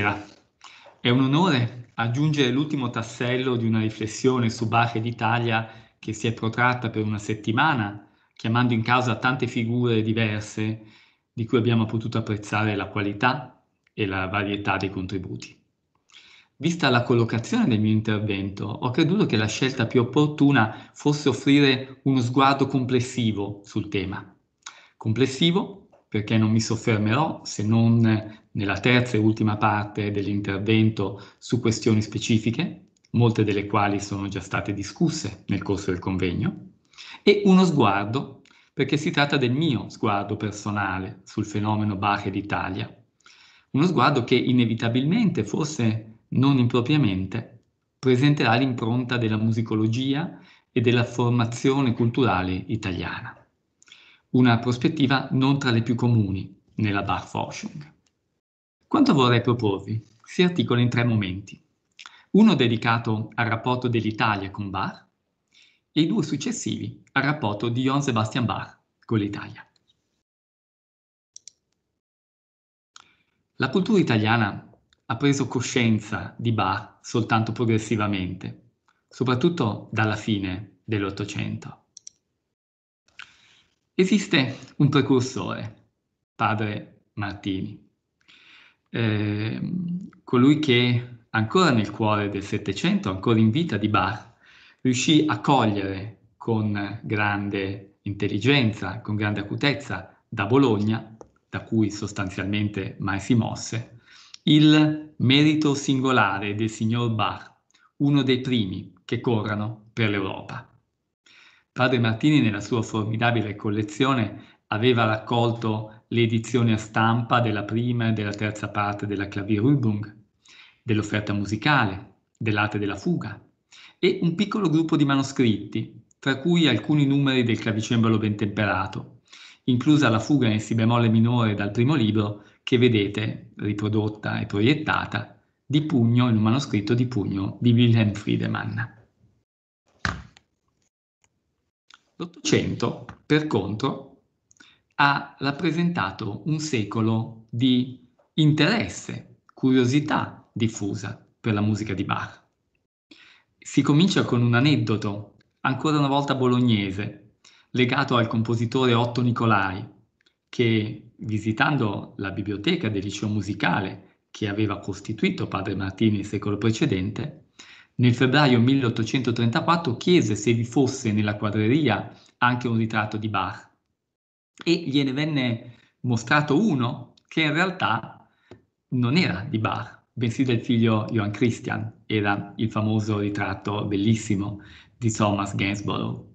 Buonasera, è un onore aggiungere l'ultimo tassello di una riflessione su Bach ed Italia che si è protratta per una settimana, chiamando in causa tante figure diverse di cui abbiamo potuto apprezzare la qualità e la varietà dei contributi. Vista la collocazione del mio intervento, ho creduto che la scelta più opportuna fosse offrire uno sguardo complessivo sul tema. Complessivo perché non mi soffermerò se non nella terza e ultima parte dell'intervento su questioni specifiche, molte delle quali sono già state discusse nel corso del convegno, e uno sguardo, perché si tratta del mio sguardo personale sul fenomeno Bach ed Italia, uno sguardo che inevitabilmente, forse non impropriamente, presenterà l'impronta della musicologia e della formazione culturale italiana. Una prospettiva non tra le più comuni nella Bach-Forschung. Quanto vorrei proporvi? Si articola in tre momenti. Uno dedicato al rapporto dell'Italia con Bach e i due successivi al rapporto di Johann Sebastian Bach con l'Italia. La cultura italiana ha preso coscienza di Bach soltanto progressivamente, soprattutto dalla fine dell'Ottocento. Esiste un precursore, padre Martini, Ehm, colui che ancora nel cuore del Settecento, ancora in vita di Bach, riuscì a cogliere con grande intelligenza, con grande acutezza da Bologna, da cui sostanzialmente mai si mosse, il merito singolare del signor Bach, uno dei primi che corrono per l'Europa. Padre Martini nella sua formidabile collezione aveva raccolto le edizioni a stampa della prima e della terza parte della Klavierübung, dell'offerta musicale, dell'arte della fuga e un piccolo gruppo di manoscritti, tra cui alcuni numeri del clavicembalo ben temperato, inclusa la fuga in si bemolle minore dal primo libro che vedete riprodotta e proiettata di pugno in un manoscritto di pugno di Wilhelm Friedemann. L'Ottocento, per contro, ha rappresentato un secolo di interesse, curiosità diffusa per la musica di Bach. Si comincia con un aneddoto, ancora una volta bolognese, legato al compositore Otto Nicolai, che visitando la biblioteca del liceo musicale che aveva costituito padre Martini il secolo precedente, nel febbraio 1834 chiese se vi fosse nella quadreria anche un ritratto di Bach e gliene venne mostrato uno che in realtà non era di Bach, bensì del figlio Johann Christian, era il famoso ritratto bellissimo di Thomas Gainsborough.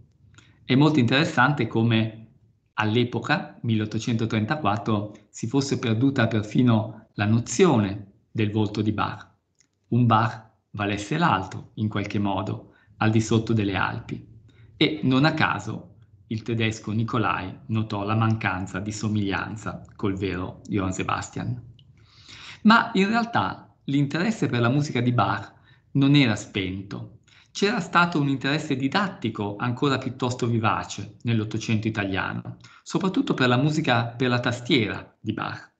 È molto interessante come all'epoca, 1834, si fosse perduta perfino la nozione del volto di Bach. Un Bach valesse l'altro, in qualche modo, al di sotto delle Alpi. E non a caso il tedesco Nicolai notò la mancanza di somiglianza col vero Johann Sebastian. Ma in realtà l'interesse per la musica di Bach non era spento. C'era stato un interesse didattico ancora piuttosto vivace nell'Ottocento italiano, soprattutto per la musica per la tastiera di Bach.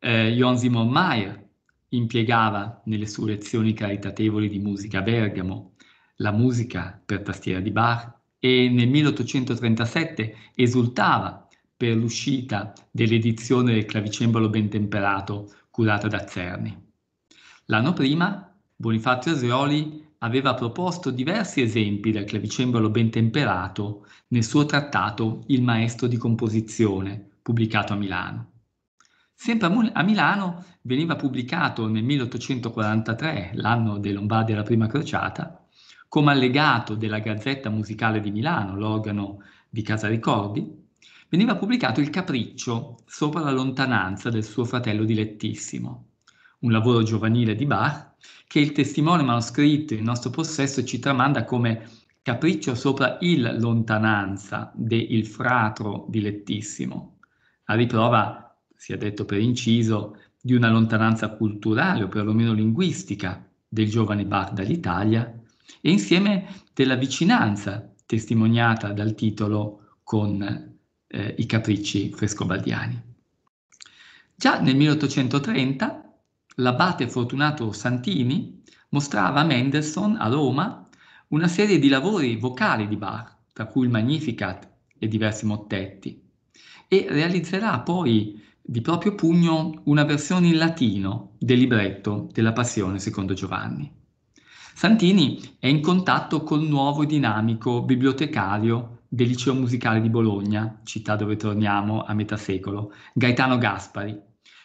Eh, Johann Simon Mayer impiegava nelle sue lezioni caritatevoli di musica a Bergamo la musica per tastiera di Bach e nel 1837 esultava per l'uscita dell'edizione del clavicembalo ben temperato curata da Cerni. L'anno prima Bonifazio Asioli aveva proposto diversi esempi del clavicembalo ben temperato nel suo trattato Il maestro di composizione, pubblicato a Milano. Sempre a Milano veniva pubblicato nel 1843, l'anno dei Lombardi alla Prima Crociata, come allegato della Gazzetta Musicale di Milano, l'organo di Casa Ricordi, veniva pubblicato Il Capriccio sopra la lontananza del suo fratello dilettissimo, un lavoro giovanile di Bach che il testimone manoscritto in nostro possesso ci tramanda come Capriccio sopra il lontananza de il fratro dilettissimo, a riprova, si è detto per inciso, di una lontananza culturale o perlomeno linguistica del giovane Bach dall'Italia e insieme della vicinanza testimoniata dal titolo con eh, i capricci frescobaldiani. Già nel 1830 l'abate Fortunato Santini mostrava a Mendelssohn a Roma una serie di lavori vocali di Bach, tra cui il Magnificat e diversi mottetti, e realizzerà poi di proprio pugno una versione in latino del libretto della Passione secondo Giovanni. Santini è in contatto col nuovo e dinamico bibliotecario del Liceo Musicale di Bologna, città dove torniamo a metà secolo, Gaetano Gaspari,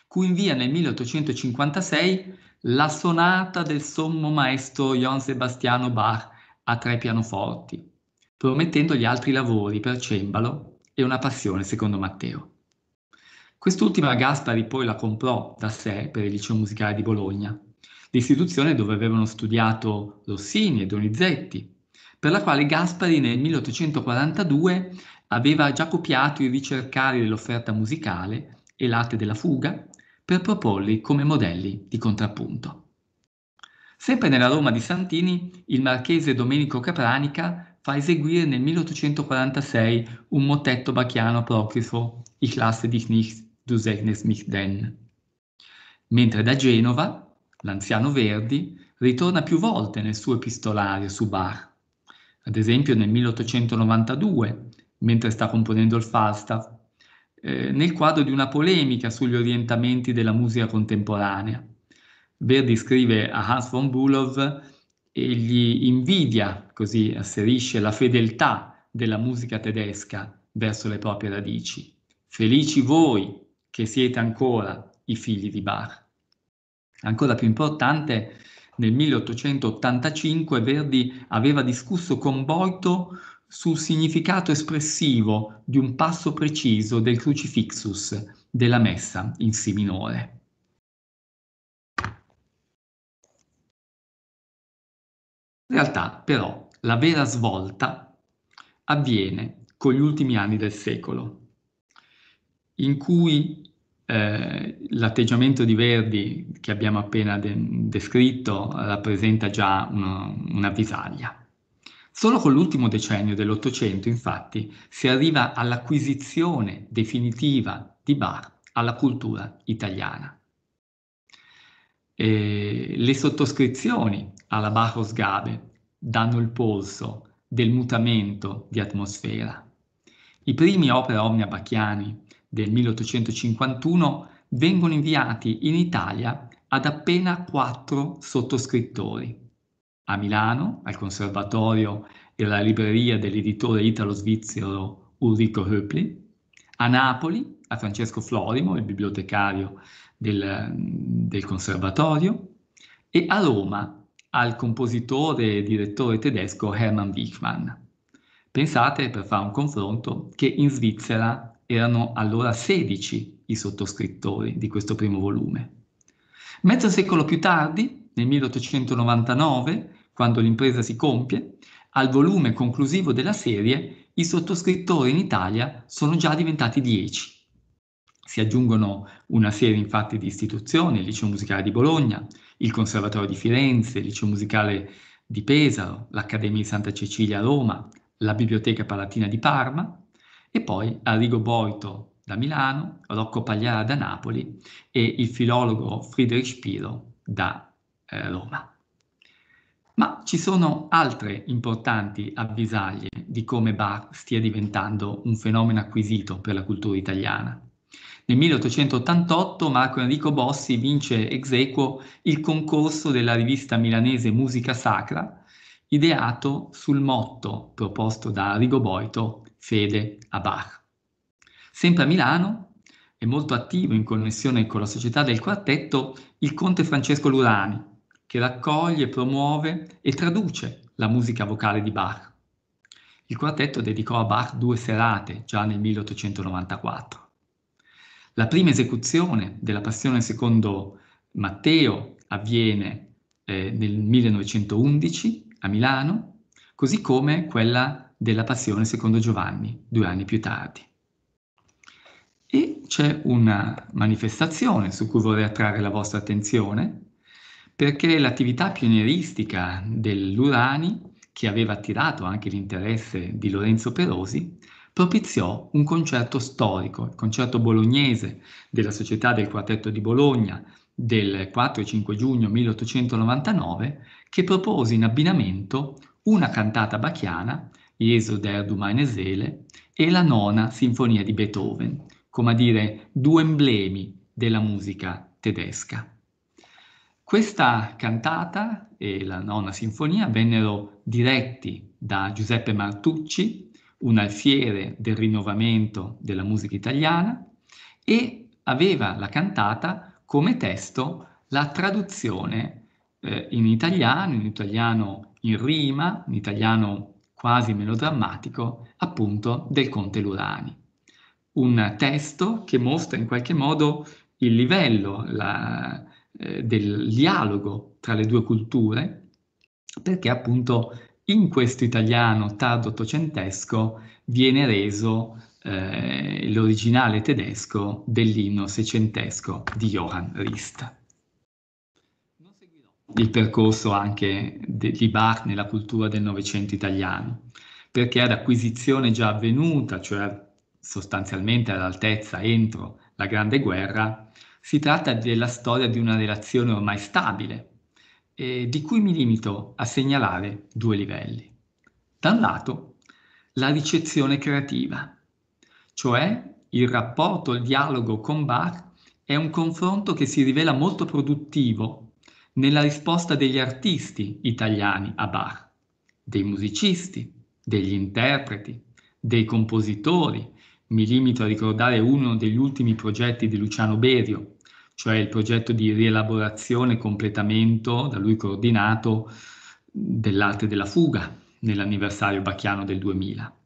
cui invia nel 1856 la sonata del sommo maestro Johann Sebastiano Bach a tre pianoforti, promettendo gli altri lavori per cembalo e una passione secondo Matteo. Quest'ultima Gaspari poi la comprò da sé per il Liceo Musicale di Bologna l'istituzione dove avevano studiato Rossini e Donizetti, per la quale Gaspari nel 1842 aveva già copiato i ricercari dell'offerta musicale e l'arte della fuga per proporli come modelli di contrappunto. Sempre nella Roma di Santini, il marchese Domenico Capranica fa eseguire nel 1846 un motetto bacchiano apocrifo, Ich lasse dich nicht, du segnest mich denn. Mentre da Genova, l'anziano Verdi, ritorna più volte nel suo epistolario su Bach. Ad esempio nel 1892, mentre sta componendo il Falstaff, eh, nel quadro di una polemica sugli orientamenti della musica contemporanea. Verdi scrive a Hans von Bulow e gli invidia, così asserisce, la fedeltà della musica tedesca verso le proprie radici. Felici voi che siete ancora i figli di Bach. Ancora più importante, nel 1885 Verdi aveva discusso con Boito sul significato espressivo di un passo preciso del crucifixus della messa in si minore. In realtà, però, la vera svolta avviene con gli ultimi anni del secolo, in cui eh, l'atteggiamento di Verdi che abbiamo appena de- descritto rappresenta già una, una visaglia. Solo con l'ultimo decennio dell'Ottocento, infatti, si arriva all'acquisizione definitiva di Bach alla cultura italiana. E le sottoscrizioni alla Bachosgabe danno il polso del mutamento di atmosfera. I primi opere omnia bacchiani del 1851 vengono inviati in Italia ad appena quattro sottoscrittori. A Milano, al Conservatorio e alla libreria dell'editore italo-svizzero Ulrico Höpli, a Napoli, a Francesco Florimo, il bibliotecario del, del Conservatorio, e a Roma, al compositore e direttore tedesco Hermann Wichmann. Pensate, per fare un confronto, che in Svizzera erano allora 16 i sottoscrittori di questo primo volume. Mezzo secolo più tardi, nel 1899, quando l'impresa si compie, al volume conclusivo della serie i sottoscrittori in Italia sono già diventati 10. Si aggiungono una serie infatti di istituzioni, il Liceo Musicale di Bologna, il Conservatorio di Firenze, il Liceo Musicale di Pesaro, l'Accademia di Santa Cecilia a Roma, la Biblioteca Palatina di Parma e poi Arrigo Boito da Milano, Rocco Pagliara da Napoli e il filologo Friedrich Spiro da eh, Roma. Ma ci sono altre importanti avvisaglie di come Bach stia diventando un fenomeno acquisito per la cultura italiana. Nel 1888 Marco Enrico Bossi vince ex equo il concorso della rivista milanese Musica Sacra, ideato sul motto proposto da Arrigo Boito, fede a Bach. Sempre a Milano è molto attivo in connessione con la società del quartetto il conte Francesco Lurani, che raccoglie, promuove e traduce la musica vocale di Bach. Il quartetto dedicò a Bach due serate già nel 1894. La prima esecuzione della Passione secondo Matteo avviene eh, nel 1911 a Milano, così come quella della Passione secondo Giovanni, due anni più tardi. E c'è una manifestazione su cui vorrei attrarre la vostra attenzione, perché l'attività pionieristica dell'Urani, che aveva attirato anche l'interesse di Lorenzo Perosi, propiziò un concerto storico, il concerto bolognese della Società del Quartetto di Bologna del 4 e 5 giugno 1899, che propose in abbinamento una cantata bacchiana Jesu der du meine Seele, e la nona sinfonia di Beethoven, come a dire due emblemi della musica tedesca. Questa cantata e la nona sinfonia vennero diretti da Giuseppe Martucci, un alfiere del rinnovamento della musica italiana, e aveva la cantata come testo la traduzione eh, in italiano, in italiano in rima, in italiano quasi melodrammatico, appunto, del Conte Lurani. Un testo che mostra in qualche modo il livello la, eh, del dialogo tra le due culture, perché appunto in questo italiano tardo ottocentesco viene reso eh, l'originale tedesco dell'inno seicentesco di Johann Rist il percorso anche de, di Bach nella cultura del Novecento italiano, perché ad acquisizione già avvenuta, cioè sostanzialmente all'altezza entro la Grande Guerra, si tratta della storia di una relazione ormai stabile, eh, di cui mi limito a segnalare due livelli. Da un lato, la ricezione creativa, cioè il rapporto, il dialogo con Bach è un confronto che si rivela molto produttivo nella risposta degli artisti italiani a Bach, dei musicisti, degli interpreti, dei compositori. Mi limito a ricordare uno degli ultimi progetti di Luciano Berio, cioè il progetto di rielaborazione e completamento da lui coordinato dell'arte della fuga nell'anniversario bacchiano del 2000.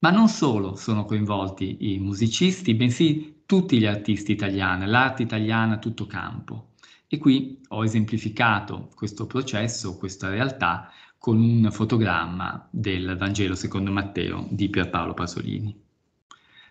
Ma non solo sono coinvolti i musicisti, bensì tutti gli artisti italiani, l'arte italiana a tutto campo. E qui ho esemplificato questo processo, questa realtà, con un fotogramma del Vangelo secondo Matteo di Pierpaolo Pasolini.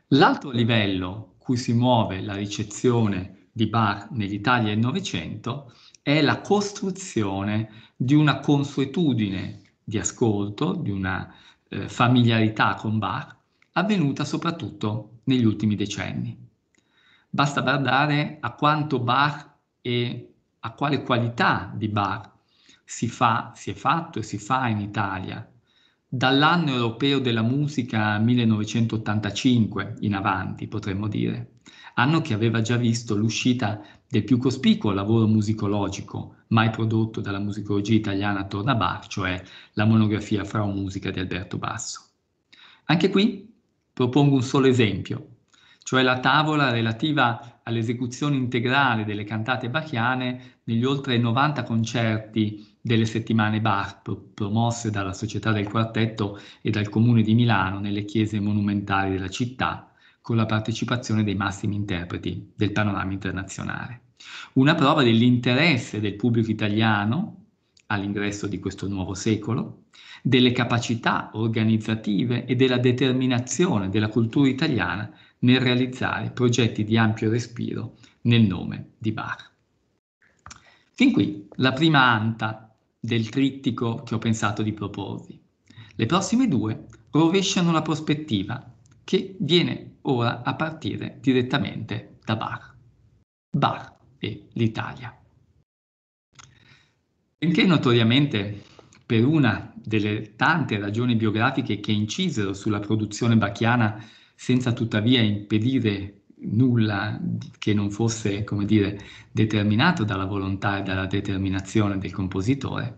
L'altro livello cui si muove la ricezione di Bach nell'Italia del Novecento è la costruzione di una consuetudine di ascolto, di una eh, familiarità con Bach, avvenuta soprattutto negli ultimi decenni. Basta guardare a quanto Bach e a quale qualità di bar si, fa, si è fatto e si fa in Italia dall'anno europeo della musica 1985 in avanti, potremmo dire, anno che aveva già visto l'uscita del più cospicuo lavoro musicologico mai prodotto dalla musicologia italiana attorno a bar, cioè la monografia Frau Musica di Alberto Basso. Anche qui propongo un solo esempio, cioè la tavola relativa all'esecuzione integrale delle cantate bachiane negli oltre 90 concerti delle settimane Bach promosse dalla Società del Quartetto e dal Comune di Milano nelle chiese monumentali della città, con la partecipazione dei massimi interpreti del panorama internazionale. Una prova dell'interesse del pubblico italiano all'ingresso di questo nuovo secolo, delle capacità organizzative e della determinazione della cultura italiana nel realizzare progetti di ampio respiro nel nome di Bar. Fin qui la prima anta del trittico che ho pensato di proporvi. Le prossime due rovesciano la prospettiva che viene ora a partire direttamente da Bar. Bar e l'Italia. Benché notoriamente per una delle tante ragioni biografiche che incisero sulla produzione bachiana senza tuttavia impedire nulla che non fosse, come dire, determinato dalla volontà e dalla determinazione del compositore,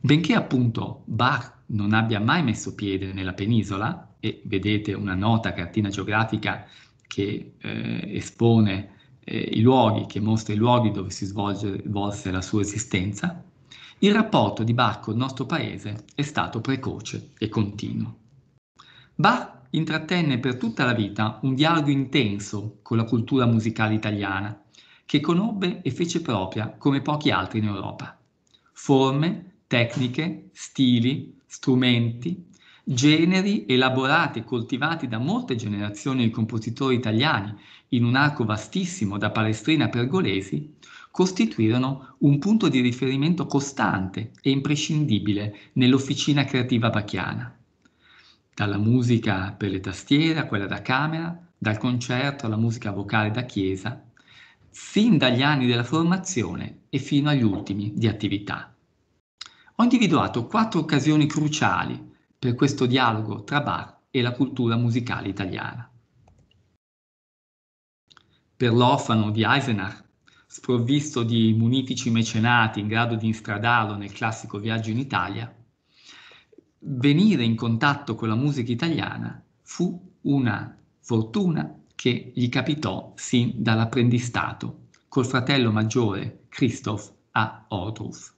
benché appunto Bach non abbia mai messo piede nella penisola, e vedete una nota cartina geografica che eh, espone eh, i luoghi, che mostra i luoghi dove si svolge, svolse la sua esistenza, il rapporto di Bach col nostro paese è stato precoce e continuo. Bach intrattenne per tutta la vita un dialogo intenso con la cultura musicale italiana, che conobbe e fece propria come pochi altri in Europa. Forme, tecniche, stili, strumenti, generi elaborati e coltivati da molte generazioni di compositori italiani in un arco vastissimo da Palestrina a Pergolesi, costituirono un punto di riferimento costante e imprescindibile nell'officina creativa bacchiana dalla musica per le tastiere a quella da camera, dal concerto alla musica vocale da chiesa, sin dagli anni della formazione e fino agli ultimi di attività. Ho individuato quattro occasioni cruciali per questo dialogo tra bar e la cultura musicale italiana. Per l'orfano di Eisenach, sprovvisto di munifici mecenati in grado di instradarlo nel classico viaggio in Italia, venire in contatto con la musica italiana fu una fortuna che gli capitò sin dall'apprendistato col fratello maggiore Christoph a Otruf.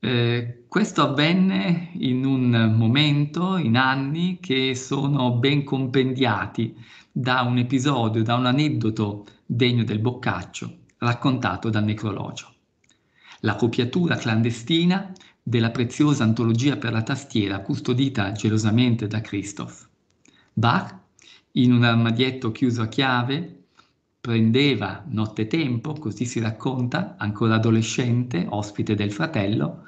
Eh, questo avvenne in un momento, in anni che sono ben compendiati da un episodio, da un aneddoto degno del Boccaccio, raccontato dal necrologio. La copiatura clandestina della preziosa antologia per la tastiera custodita gelosamente da Christoph. Bach, in un armadietto chiuso a chiave, prendeva nottetempo, così si racconta, ancora adolescente, ospite del fratello,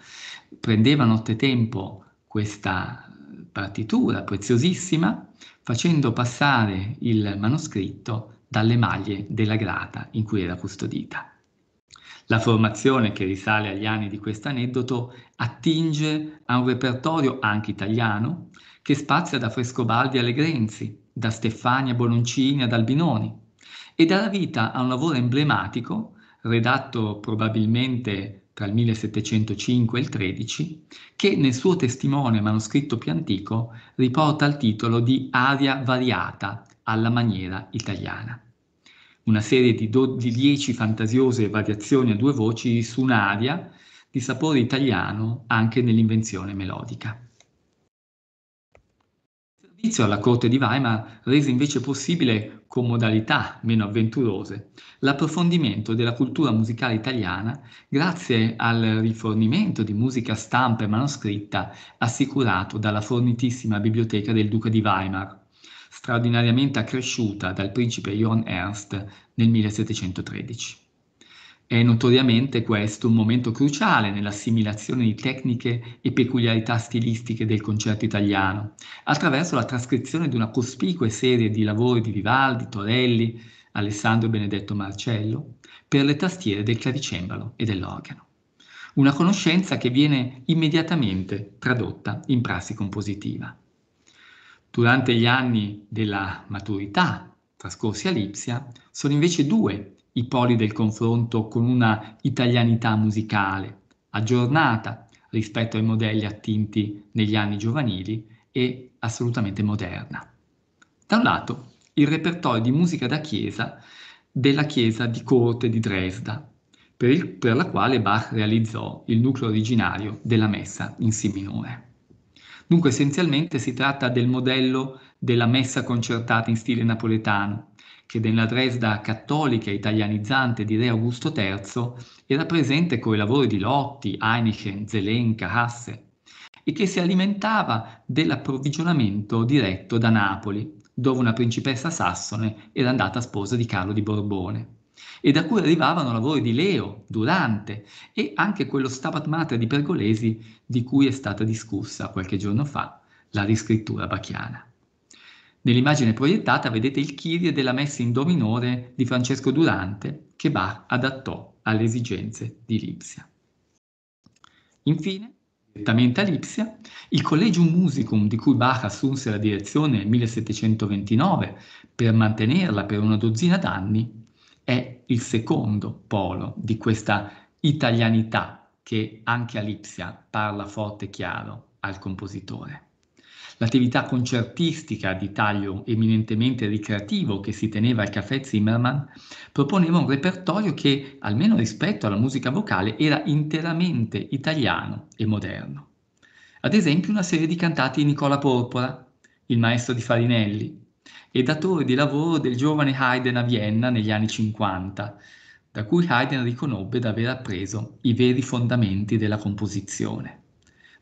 prendeva nottetempo questa eh, partitura preziosissima, facendo passare il manoscritto dalle maglie della grata in cui era custodita. La formazione, che risale agli anni di questo aneddoto attinge a un repertorio anche italiano che spazia da Frescobaldi alle Grenzi, da Stefania Bononcini ad Albinoni e dà la vita a un lavoro emblematico, redatto probabilmente tra il 1705 e il 13, che nel suo testimone manoscritto più antico riporta il titolo di Aria variata alla maniera italiana una serie di, do- 10 fantasiose variazioni a due voci su un'aria di sapore italiano anche nell'invenzione melodica. Il servizio alla corte di Weimar rese invece possibile, con modalità meno avventurose, l'approfondimento della cultura musicale italiana grazie al rifornimento di musica stampa e manoscritta assicurato dalla fornitissima biblioteca del Duca di Weimar, straordinariamente accresciuta dal principe Johann Ernst nel 1713. È notoriamente questo un momento cruciale nell'assimilazione di tecniche e peculiarità stilistiche del concerto italiano, attraverso la trascrizione di una cospicua serie di lavori di Vivaldi, Torelli, Alessandro Benedetto Marcello, per le tastiere del clavicembalo e dell'organo. Una conoscenza che viene immediatamente tradotta in prassi compositiva. Durante gli anni della maturità trascorsi a Lipsia, sono invece due i poli del confronto con una italianità musicale, aggiornata rispetto ai modelli attinti negli anni giovanili e assolutamente moderna. Da un lato, il repertorio di musica da chiesa della chiesa di corte di Dresda, per, il, per la quale Bach realizzò il nucleo originario della messa in Si minore. Dunque essenzialmente si tratta del modello della messa concertata in stile napoletano, che nella Dresda cattolica e italianizzante di Re Augusto III era presente coi lavori di Lotti, Heineken, Zelenka, Hasse, e che si alimentava dell'approvvigionamento diretto da Napoli, dove una principessa sassone era andata sposa di Carlo di Borbone e da cui arrivavano lavori di Leo, Durante e anche quello Stabat Mater di Pergolesi di cui è stata discussa qualche giorno fa la riscrittura bachiana. Nell'immagine proiettata vedete il Kyrie della messa in do minore di Francesco Durante che Bach adattò alle esigenze di Lipsia. Infine, direttamente a Lipsia, il Collegium Musicum di cui Bach assunse la direzione nel 1729 per mantenerla per una dozzina d'anni è il secondo polo di questa italianità che anche Alipsia parla forte e chiaro al compositore. L'attività concertistica di taglio eminentemente ricreativo che si teneva al caffè Zimmermann proponeva un repertorio che, almeno rispetto alla musica vocale, era interamente italiano e moderno. Ad esempio una serie di cantati di Nicola Porpora, il maestro di Farinelli, e datore di lavoro del giovane Haydn a Vienna negli anni 50, da cui Haydn riconobbe di aver appreso i veri fondamenti della composizione.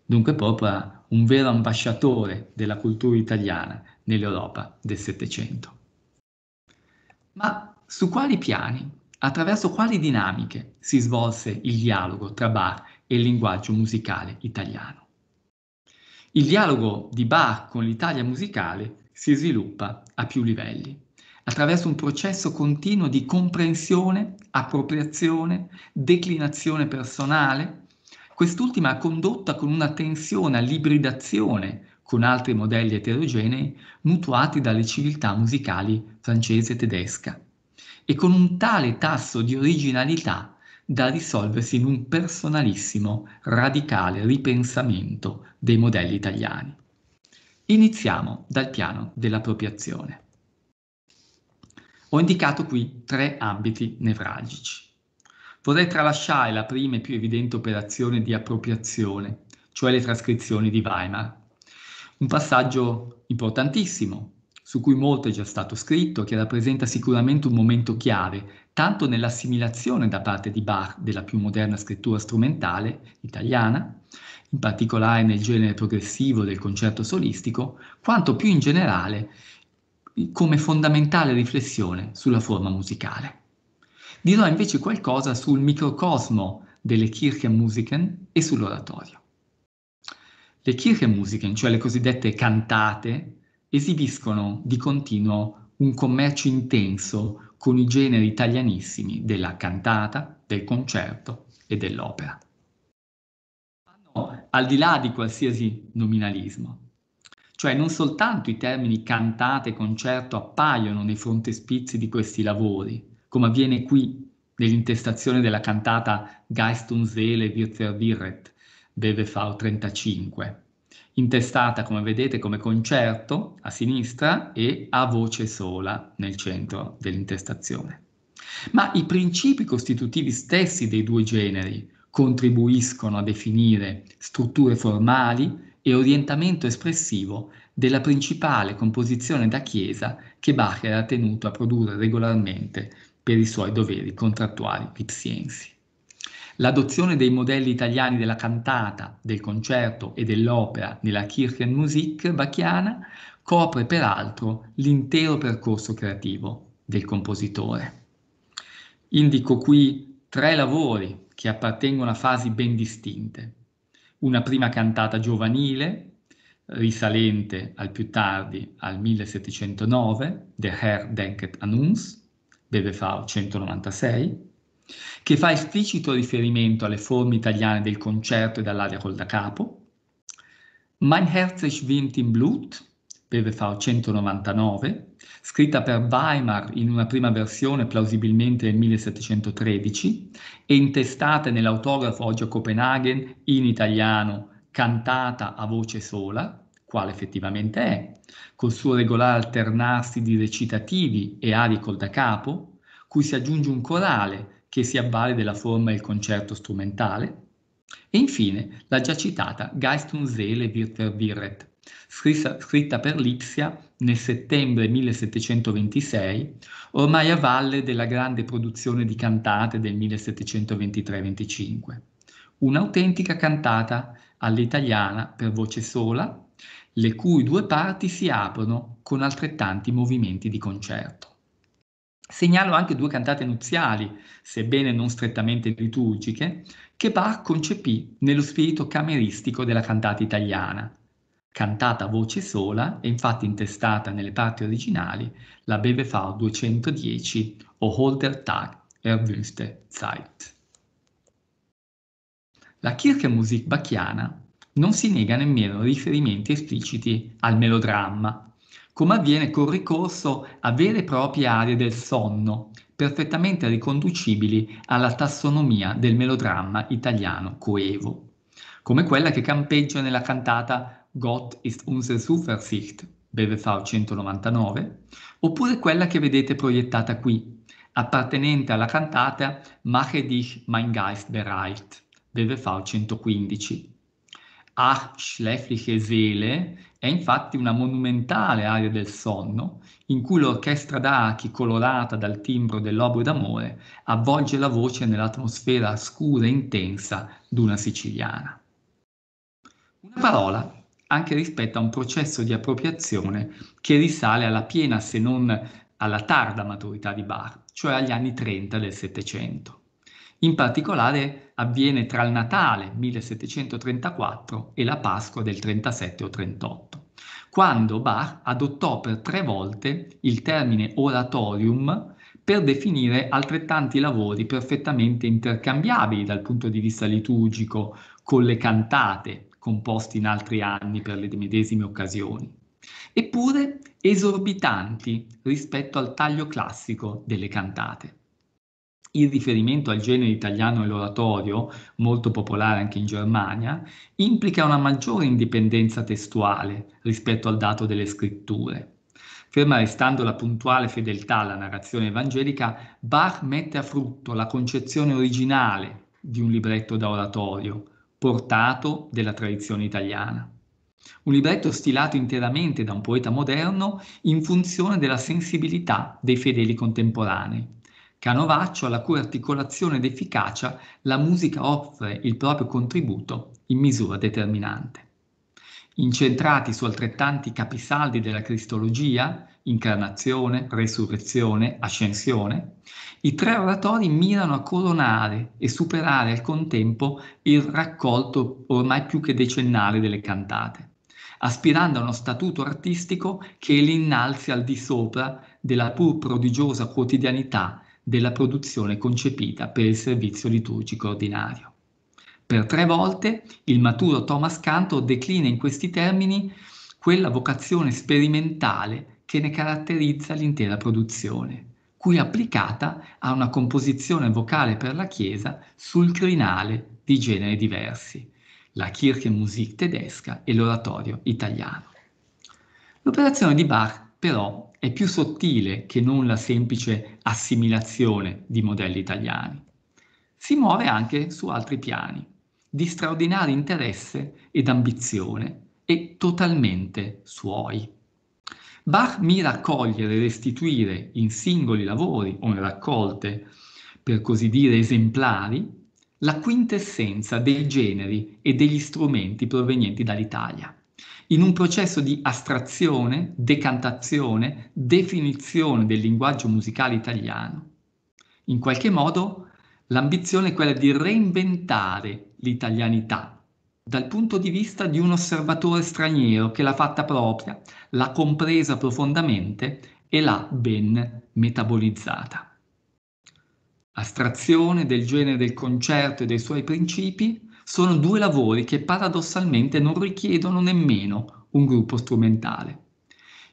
Dunque proprio un vero ambasciatore della cultura italiana nell'Europa del Settecento. Ma su quali piani, attraverso quali dinamiche si svolse il dialogo tra Bach e il linguaggio musicale italiano? Il dialogo di Bach con l'Italia musicale si sviluppa a più livelli, attraverso un processo continuo di comprensione, appropriazione, declinazione personale. Quest'ultima condotta con una tensione all'ibridazione con altri modelli eterogenei mutuati dalle civiltà musicali francese e tedesca e con un tale tasso di originalità da risolversi in un personalissimo, radicale ripensamento dei modelli italiani. Iniziamo dal piano dell'appropriazione. Ho indicato qui tre ambiti nevralgici. Vorrei tralasciare la prima e più evidente operazione di appropriazione, cioè le trascrizioni di Weimar. Un passaggio importantissimo, su cui molto è già stato scritto, che rappresenta sicuramente un momento chiave, tanto nell'assimilazione da parte di Bach della più moderna scrittura strumentale italiana, in particolare nel genere progressivo del concerto solistico, quanto più in generale come fondamentale riflessione sulla forma musicale. Dirò invece qualcosa sul microcosmo delle Kirchenmusiken e sull'oratorio. Le Kirchenmusiken, cioè le cosiddette cantate, esibiscono di continuo un commercio intenso con i generi italianissimi della cantata, del concerto e dell'opera al di là di qualsiasi nominalismo. Cioè non soltanto i termini cantate e concerto appaiono nei frontespizi di questi lavori, come avviene qui nell'intestazione della cantata Geist und Seele wird verwirret, Bevefau 35, intestata come vedete come concerto a sinistra e a voce sola nel centro dell'intestazione. Ma i principi costitutivi stessi dei due generi, contribuiscono a definire strutture formali e orientamento espressivo della principale composizione da chiesa che Bach era tenuto a produrre regolarmente per i suoi doveri contrattuali lipsiensi. L'adozione dei modelli italiani della cantata, del concerto e dell'opera nella Kirchenmusik bachiana copre peraltro l'intero percorso creativo del compositore. Indico qui tre lavori che appartengono a fasi ben distinte. Una prima cantata giovanile, risalente al più tardi al 1709, Der Herr denket an uns, BBV 196, che fa esplicito riferimento alle forme italiane del concerto e dall'aria col da capo, Mein Herz schwimmt im Blut, BBV 199, scritta per Weimar in una prima versione plausibilmente nel 1713 e intestata nell'autografo oggi a Copenaghen in italiano cantata a voce sola, quale effettivamente è, col suo regolare alternarsi di recitativi e arie col da capo, cui si aggiunge un corale che si avvale della forma del concerto strumentale, e infine la già citata Geistunseele wird verwirret, scrissa, scritta per Lipsia nel settembre 1726, ormai a valle della grande produzione di cantate del 1723-25. Un'autentica cantata all'italiana per voce sola, le cui due parti si aprono con altrettanti movimenti di concerto. Segnalo anche due cantate nuziali, sebbene non strettamente liturgiche, che Bach concepì nello spirito cameristico della cantata italiana, Cantata a voce sola e infatti intestata nelle parti originali la BWV 210 o Holder Tag Erwünste Zeit. La Kirchenmusik bacchiana non si nega nemmeno riferimenti espliciti al melodramma, come avviene col ricorso a vere e proprie aree del sonno, perfettamente riconducibili alla tassonomia del melodramma italiano coevo, come quella che campeggia nella cantata Gott ist unsere Zuversicht, BVV 199, oppure quella che vedete proiettata qui, appartenente alla cantata Mache dich mein Geist bereit, BVV 115. Ach, schläfliche Seele è infatti una monumentale aria del sonno in cui l'orchestra d'archi colorata dal timbro dell'obo d'amore avvolge la voce nell'atmosfera scura e intensa d'una siciliana. Una parola anche rispetto a un processo di appropriazione che risale alla piena se non alla tarda maturità di Bach, cioè agli anni 30 del Settecento. In particolare avviene tra il Natale 1734 e la Pasqua del 37 o 38, quando Bach adottò per tre volte il termine oratorium per definire altrettanti lavori perfettamente intercambiabili dal punto di vista liturgico con le cantate, composti in altri anni per le medesime occasioni, eppure esorbitanti rispetto al taglio classico delle cantate. Il riferimento al genere italiano dell'oratorio, molto popolare anche in Germania, implica una maggiore indipendenza testuale rispetto al dato delle scritture. Ferma restando la puntuale fedeltà alla narrazione evangelica, Bach mette a frutto la concezione originale di un libretto da oratorio, portato della tradizione italiana. Un libretto stilato interamente da un poeta moderno in funzione della sensibilità dei fedeli contemporanei. Canovaccio alla cui articolazione ed efficacia la musica offre il proprio contributo in misura determinante. Incentrati su altrettanti capisaldi della cristologia, incarnazione, resurrezione, ascensione, i tre oratori mirano a coronare e superare al contempo il raccolto ormai più che decennale delle cantate, aspirando a uno statuto artistico che li innalzi al di sopra della pur prodigiosa quotidianità della produzione concepita per il servizio liturgico ordinario. Per tre volte il maturo Thomas Cantor declina in questi termini quella vocazione sperimentale che ne caratterizza l'intera produzione, cui applicata a una composizione vocale per la Chiesa sul crinale di generi diversi, la Kirchenmusik tedesca e l'oratorio italiano. L'operazione di Bach, però, è più sottile che non la semplice assimilazione di modelli italiani. Si muove anche su altri piani, di straordinario interesse ed ambizione e totalmente suoi. Bach mira a cogliere e restituire in singoli lavori o in raccolte, per così dire, esemplari, la quintessenza dei generi e degli strumenti provenienti dall'Italia, in un processo di astrazione, decantazione, definizione del linguaggio musicale italiano. In qualche modo, l'ambizione è quella di reinventare l'italianità dal punto di vista di un osservatore straniero che l'ha fatta propria, l'ha compresa profondamente e l'ha ben metabolizzata. Astrazione del genere del concerto e dei suoi principi sono due lavori che paradossalmente non richiedono nemmeno un gruppo strumentale.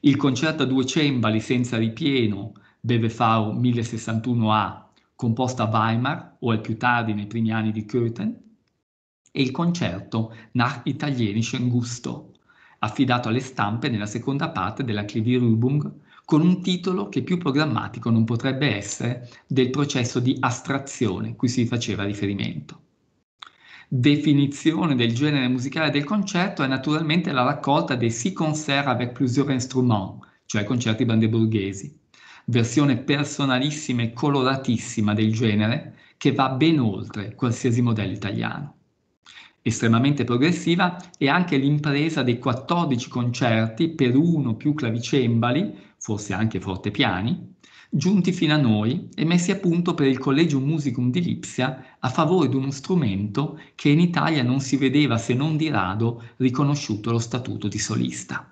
Il concerto a due cembali senza ripieno, Bevefau 1061A, composto a Weimar o al più tardi nei primi anni di Köthen, e il concerto Nach Italienischen Gusto, affidato alle stampe nella seconda parte della Clivirübung con un titolo che più programmatico non potrebbe essere del processo di astrazione cui si faceva riferimento. Definizione del genere musicale del concerto è naturalmente la raccolta dei Si concert avec plusieurs instruments, cioè concerti brandeburghesi, versione personalissima e coloratissima del genere che va ben oltre qualsiasi modello italiano estremamente progressiva e anche l'impresa dei 14 concerti per uno o più clavicembali, forse anche fortepiani, giunti fino a noi e messi a punto per il Collegium Musicum di Lipsia a favore di uno strumento che in Italia non si vedeva se non di rado riconosciuto lo statuto di solista.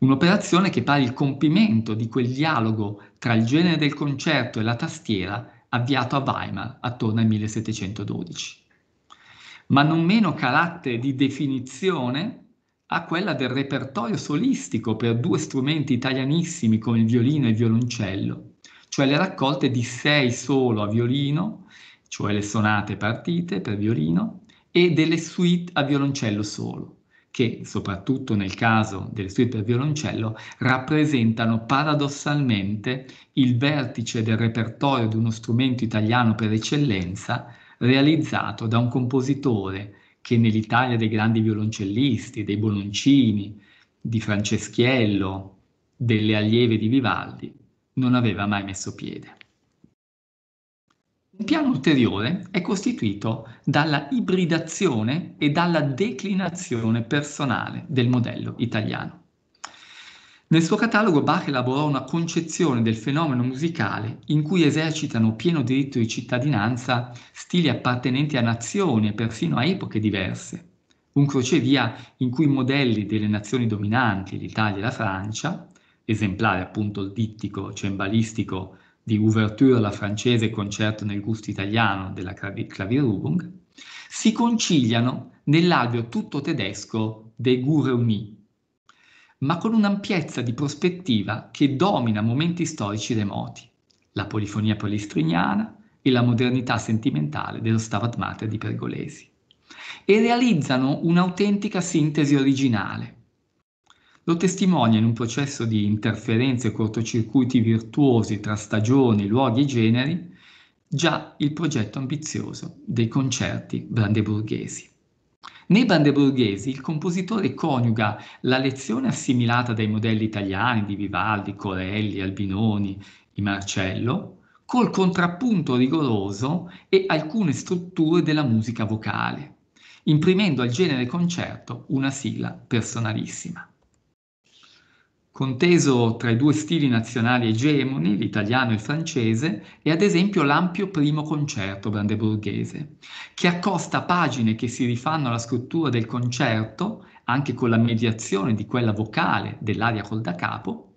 Un'operazione che pare il compimento di quel dialogo tra il genere del concerto e la tastiera avviato a Weimar attorno al 1712 ma non meno carattere di definizione ha quella del repertorio solistico per due strumenti italianissimi come il violino e il violoncello, cioè le raccolte di sei solo a violino, cioè le sonate partite per violino, e delle suite a violoncello solo che soprattutto nel caso delle suite per violoncello rappresentano paradossalmente il vertice del repertorio di uno strumento italiano per eccellenza realizzato da un compositore che nell'Italia dei grandi violoncellisti, dei Bononcini, di Franceschiello, delle allieve di Vivaldi, non aveva mai messo piede. Un piano ulteriore è costituito dalla ibridazione e dalla declinazione personale del modello italiano. Nel suo catalogo Bach elaborò una concezione del fenomeno musicale in cui esercitano pieno diritto di cittadinanza stili appartenenti a nazioni e persino a epoche diverse. Un crocevia in cui modelli delle nazioni dominanti, l'Italia e la Francia, esemplare appunto il dittico cembalistico di Ouverture alla francese concerto nel gusto italiano della Klavierübung, si conciliano nell'alveo tutto tedesco dei Gurumi, ma con un'ampiezza di prospettiva che domina momenti storici remoti, la polifonia polistrignana e la modernità sentimentale dello Stavat Mater di Pergolesi, e realizzano un'autentica sintesi originale. Lo testimonia in un processo di interferenze e cortocircuiti virtuosi tra stagioni, luoghi e generi, già il progetto ambizioso dei concerti brandeburghesi. Nei Brandeburghesi il compositore coniuga la lezione assimilata dai modelli italiani di Vivaldi, Corelli, Albinoni, di Marcello, col contrappunto rigoroso e alcune strutture della musica vocale, imprimendo al genere concerto una sigla personalissima conteso tra i due stili nazionali egemoni, l'italiano e il francese, è ad esempio l'ampio primo concerto brandeburghese, che accosta pagine che si rifanno alla struttura del concerto, anche con la mediazione di quella vocale dell'aria col da capo,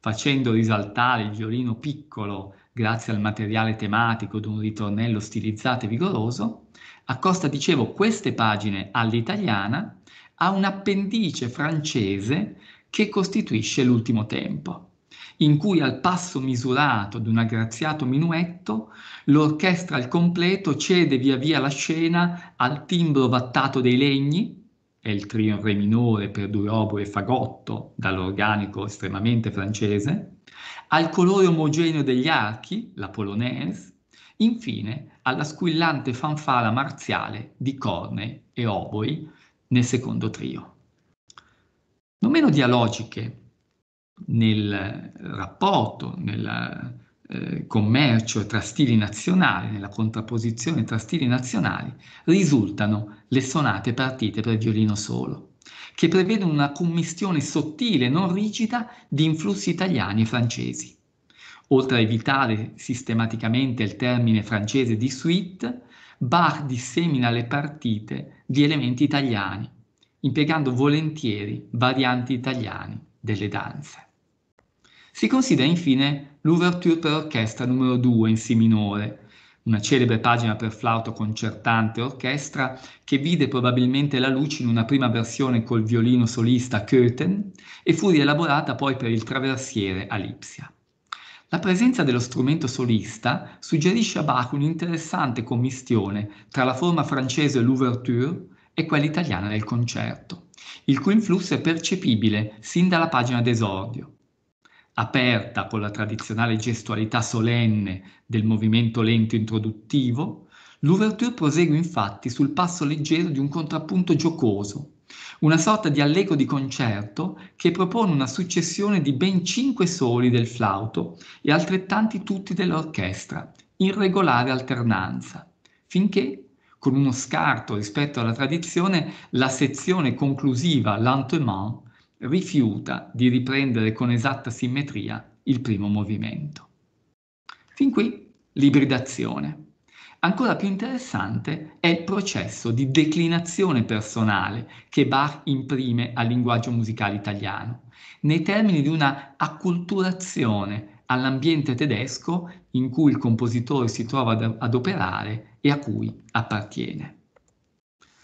facendo risaltare il violino piccolo grazie al materiale tematico di un ritornello stilizzato e vigoroso, accosta, dicevo, queste pagine all'italiana a un appendice francese che costituisce l'ultimo tempo, in cui al passo misurato di un aggraziato minuetto l'orchestra al completo cede via via la scena al timbro vattato dei legni, è il trio re minore per due oboe e fagotto dall'organico estremamente francese, al colore omogeneo degli archi, la polonaise, infine alla squillante fanfara marziale di corne e oboi nel secondo trio non meno dialogiche nel eh, rapporto, nel eh, commercio tra stili nazionali, nella contrapposizione tra stili nazionali, risultano le sonate partite per violino solo, che prevedono una commistione sottile, non rigida, di influssi italiani e francesi. Oltre a evitare sistematicamente il termine francese di suite, Bach dissemina le partite di elementi italiani, impiegando volentieri varianti italiane delle danze. Si considera infine l'Ouverture per orchestra numero 2 in Si minore, una celebre pagina per flauto concertante orchestra che vide probabilmente la luce in una prima versione col violino solista Köthen e fu rielaborata poi per il traversiere a Lipsia. La presenza dello strumento solista suggerisce a Bach un'interessante commistione tra la forma francese l'ouverture, e quella italiana del concerto, il cui influsso è percepibile sin dalla pagina d'esordio. Aperta con la tradizionale gestualità solenne del movimento lento introduttivo, l'ouverture prosegue infatti sul passo leggero di un contrappunto giocoso, una sorta di allegro di concerto che propone una successione di ben cinque soli del flauto e altrettanti tutti dell'orchestra, in regolare alternanza, finché con uno scarto rispetto alla tradizione, la sezione conclusiva, lentement, rifiuta di riprendere con esatta simmetria il primo movimento. Fin qui l'ibridazione. Ancora più interessante è il processo di declinazione personale che Bach imprime al linguaggio musicale italiano, nei termini di una acculturazione all'ambiente tedesco in cui il compositore si trova ad, ad operare e a cui appartiene.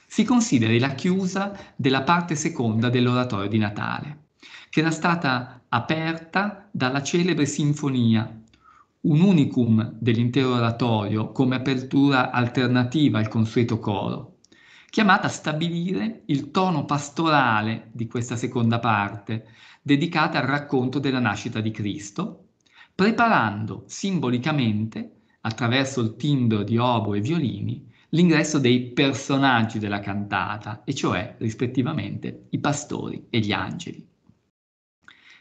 Si consideri la chiusa della parte seconda dell'oratorio di Natale, che era stata aperta dalla celebre sinfonia, un unicum dell'intero oratorio come apertura alternativa al consueto coro, chiamata a stabilire il tono pastorale di questa seconda parte, dedicata al racconto della nascita di Cristo, preparando simbolicamente la attraverso il timbro di oboe e violini, l'ingresso dei personaggi della cantata, e cioè rispettivamente i pastori e gli angeli.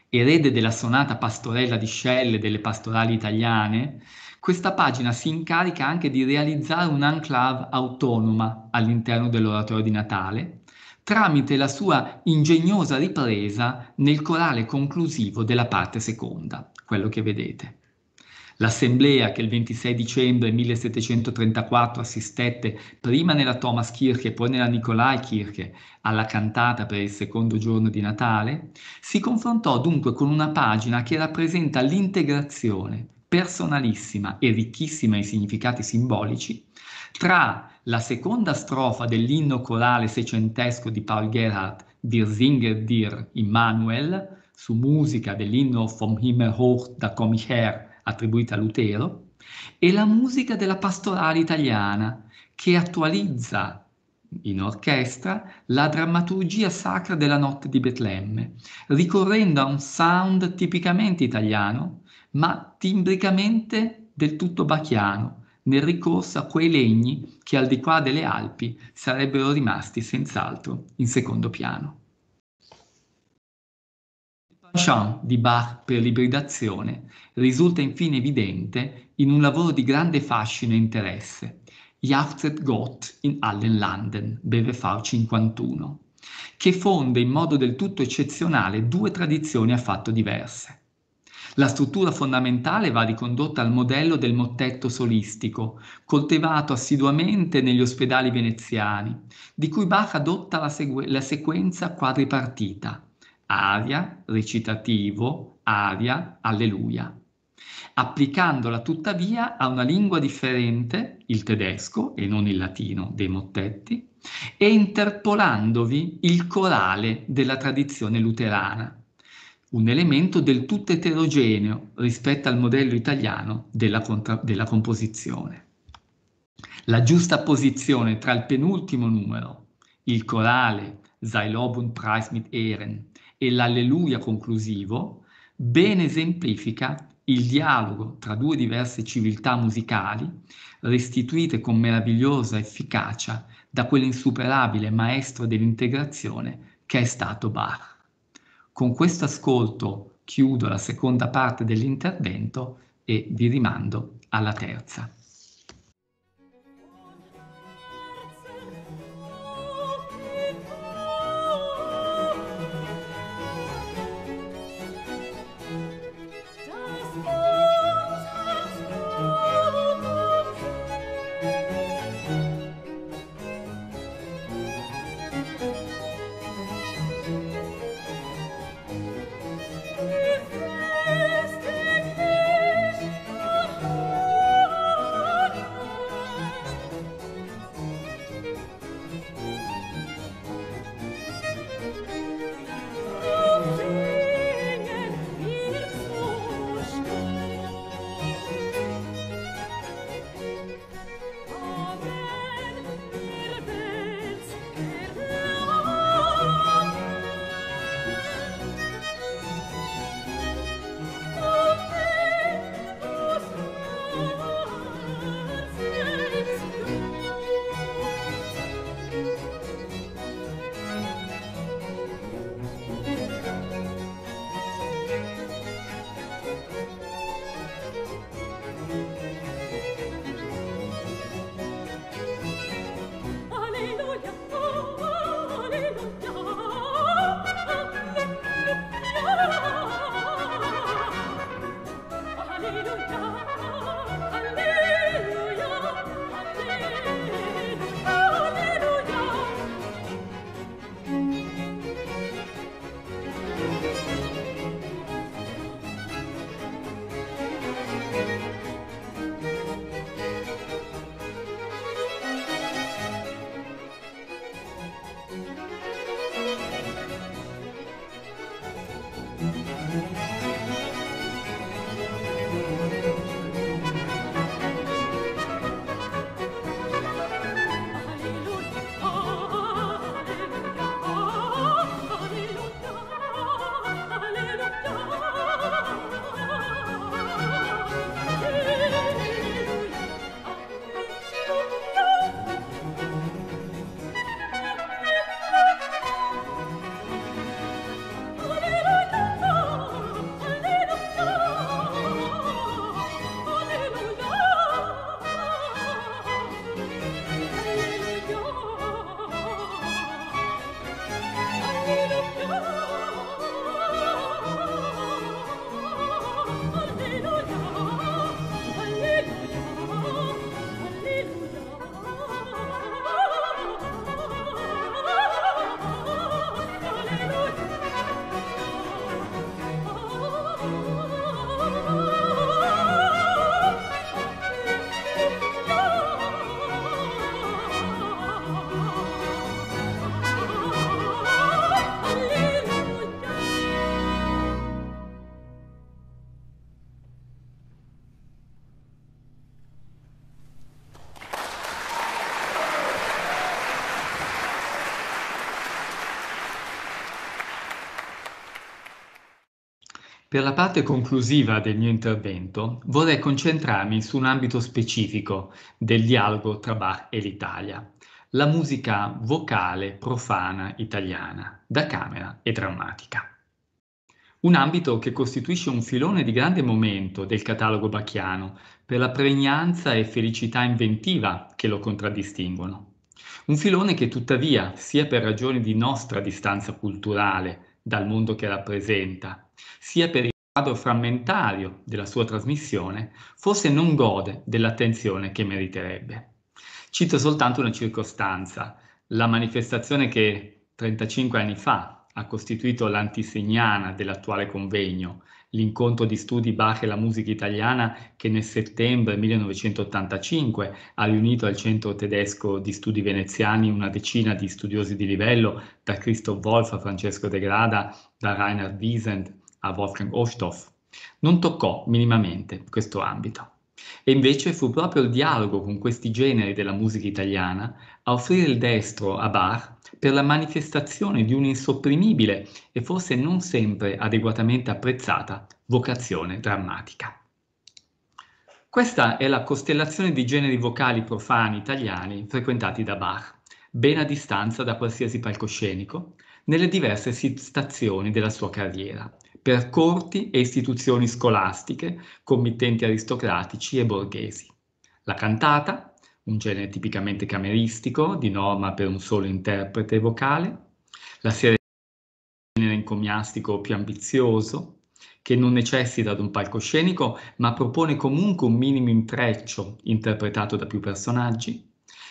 Erede della sonata pastorella di Schelle delle pastorali italiane, questa pagina si incarica anche di realizzare un'enclave autonoma all'interno dell'oratorio di Natale, tramite la sua ingegnosa ripresa nel corale conclusivo della parte seconda, quello che vedete. L'assemblea che il 26 dicembre 1734 assistette prima nella Thomas Kirche e poi nella Nicolai Kirche alla cantata per il secondo giorno di Natale, si confrontò dunque con una pagina che rappresenta l'integrazione personalissima e ricchissima in significati simbolici tra la seconda strofa dell'inno corale seicentesco di Paul Gerhardt, Dir Singer, Dir Immanuel, su musica dell'inno Vom Himmel hoch da komm ich her attribuita a Lutero, e la musica della pastorale italiana, che attualizza in orchestra la drammaturgia sacra della notte di Betlemme, ricorrendo a un sound tipicamente italiano, ma timbricamente del tutto bachiano, nel ricorso a quei legni che al di qua delle Alpi sarebbero rimasti senz'altro in secondo piano. Champ di Bach per l'ibridazione risulta infine evidente in un lavoro di grande fascino e interesse, Jaftet Gott in Allenlanden, BVV 51, che fonde in modo del tutto eccezionale due tradizioni affatto diverse. La struttura fondamentale va ricondotta al modello del mottetto solistico, coltivato assiduamente negli ospedali veneziani, di cui Bach adotta la, segue- la sequenza quadripartita, aria, recitativo, aria, alleluia, applicandola tuttavia a una lingua differente, il tedesco e non il latino dei mottetti, e interpolandovi il corale della tradizione luterana, un elemento del tutto eterogeneo rispetto al modello italiano della, contra- della composizione. La giusta posizione tra il penultimo numero, il corale Sei Lobund Preis mit Ehren, e l'alleluia conclusivo, ben esemplifica il dialogo tra due diverse civiltà musicali, restituite con meravigliosa efficacia da quell'insuperabile maestro dell'integrazione che è stato Bach. Con questo ascolto chiudo la seconda parte dell'intervento e vi rimando alla terza. Per la parte conclusiva del mio intervento vorrei concentrarmi su un ambito specifico del dialogo tra Bach e l'Italia, la musica vocale profana italiana, da camera e drammatica. Un ambito che costituisce un filone di grande momento del catalogo bacchiano per la pregnanza e felicità inventiva che lo contraddistinguono. Un filone che tuttavia, sia per ragioni di nostra distanza culturale dal mondo che rappresenta, sia per il quadro frammentario della sua trasmissione, forse non gode dell'attenzione che meriterebbe. Cito soltanto una circostanza, la manifestazione che 35 anni fa ha costituito l'antisegnana dell'attuale convegno, l'incontro di studi Bach e la musica italiana che nel settembre 1985 ha riunito al centro tedesco di studi veneziani una decina di studiosi di livello, da Christoph Wolff a Francesco De Grada, da Reinhard Wiesent a Wolfgang Osthoff. Non toccò minimamente questo ambito. E invece fu proprio il dialogo con questi generi della musica italiana a offrire il destro a Bach per la manifestazione di un'insopprimibile e forse non sempre adeguatamente apprezzata vocazione drammatica. Questa è la costellazione di generi vocali profani italiani frequentati da Bach, ben a distanza da qualsiasi palcoscenico, nelle diverse stazioni della sua carriera, per corti e istituzioni scolastiche, committenti aristocratici e borghesi. La cantata, un genere tipicamente cameristico, di norma per un solo interprete vocale, la serie è un genere encomiastico più ambizioso, che non necessita di un palcoscenico, ma propone comunque un minimo intreccio interpretato da più personaggi,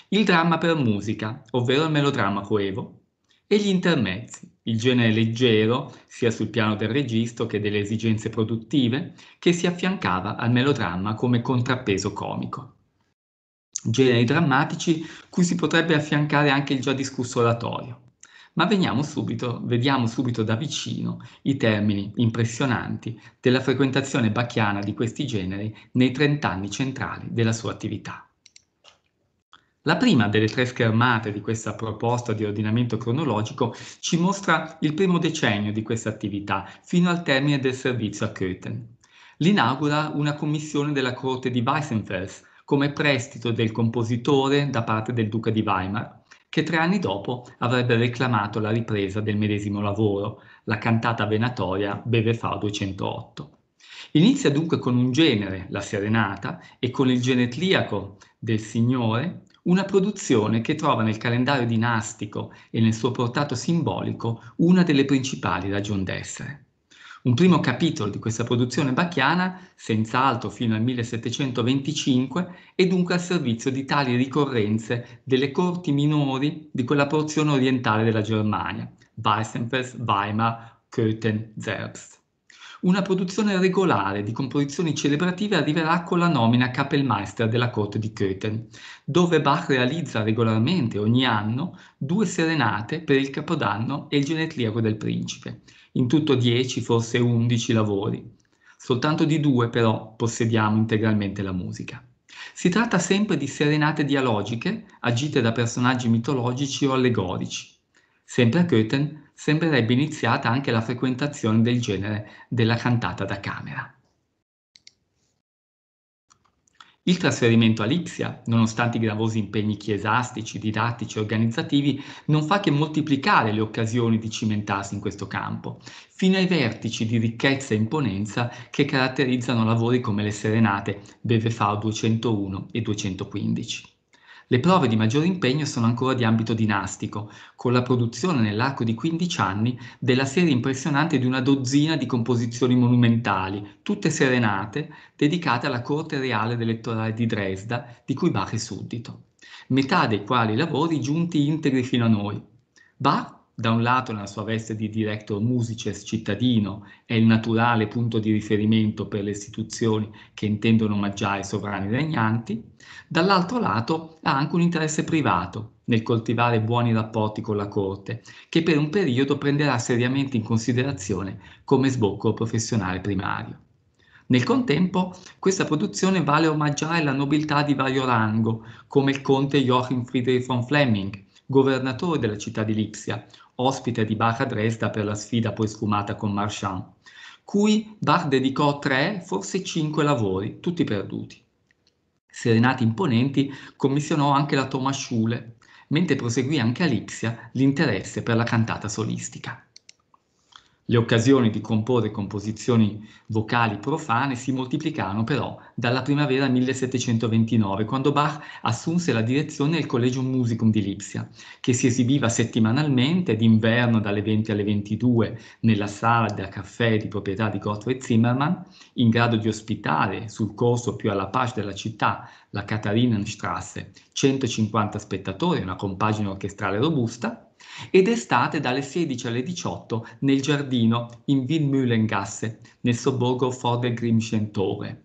il dramma per musica, ovvero il melodramma coevo, e gli intermezzi, il genere leggero sia sul piano del registro che delle esigenze produttive, che si affiancava al melodramma come contrappeso comico generi drammatici cui si potrebbe affiancare anche il già discusso oratorio. Ma subito, vediamo subito da vicino i termini impressionanti della frequentazione bacchiana di questi generi nei trent'anni centrali della sua attività. La prima delle tre schermate di questa proposta di ordinamento cronologico ci mostra il primo decennio di questa attività fino al termine del servizio a Köthen. L'inaugura una commissione della corte di Weissenfels come prestito del compositore da parte del duca di Weimar, che tre anni dopo avrebbe reclamato la ripresa del medesimo lavoro, la cantata venatoria Bevefà 208. Inizia dunque con un genere, la serenata, e con il genetliaco del Signore, una produzione che trova nel calendario dinastico e nel suo portato simbolico una delle principali ragion d'essere. Un primo capitolo di questa produzione bacchiana, senz'altro fino al 1725, è dunque al servizio di tali ricorrenze delle corti minori di quella porzione orientale della Germania, Weissenfels, Weimar, Köthen, Zerbst. Una produzione regolare di composizioni celebrative arriverà con la nomina Kapellmeister della corte di Köthen, dove Bach realizza regolarmente ogni anno due serenate per il Capodanno e il Genetliaco del Principe, in tutto 10, forse 11 lavori. Soltanto di due però possediamo integralmente la musica. Si tratta sempre di serenate dialogiche agite da personaggi mitologici o allegorici. Sempre a Goethe sembrerebbe iniziata anche la frequentazione del genere della cantata da camera. Il trasferimento a Lipsia, nonostante i gravosi impegni chiesastici, didattici e organizzativi, non fa che moltiplicare le occasioni di cimentarsi in questo campo, fino ai vertici di ricchezza e imponenza che caratterizzano lavori come le Serenate, Bevefau 201 e 215. Le prove di maggiore impegno sono ancora di ambito dinastico, con la produzione nell'arco di 15 anni della serie impressionante di una dozzina di composizioni monumentali, tutte serenate, dedicate alla corte reale ed elettorale di Dresda, di cui Bach è suddito, metà dei quali lavori giunti integri fino a noi. Bach da un lato nella sua veste di director musices cittadino è il naturale punto di riferimento per le istituzioni che intendono omaggiare i sovrani regnanti, dall'altro lato ha anche un interesse privato nel coltivare buoni rapporti con la corte, che per un periodo prenderà seriamente in considerazione come sbocco professionale primario. Nel contempo, questa produzione vale omaggiare la nobiltà di vario rango, come il conte Joachim Friedrich von Flemming, governatore della città di Lipsia, ospite di Bach a Dresda per la sfida poi sfumata con Marchand, cui Bach dedicò tre, forse cinque lavori, tutti perduti. Serenati imponenti, commissionò anche la Tomasciule, mentre proseguì anche a Lipsia l'interesse per la cantata solistica. Le occasioni di comporre composizioni vocali profane si moltiplicarono però dalla primavera 1729, quando Bach assunse la direzione del Collegium Musicum di Lipsia, che si esibiva settimanalmente d'inverno dalle 20 alle 22 nella sala da caffè di proprietà di Gottfried Zimmermann, in grado di ospitare sul corso più alla pace della città, la Katharinenstrasse, 150 spettatori, una compagine orchestrale robusta, ed estate dalle 16 alle 18 nel giardino in Wildmühlengasse, nel sobborgo Vordergrimschentore.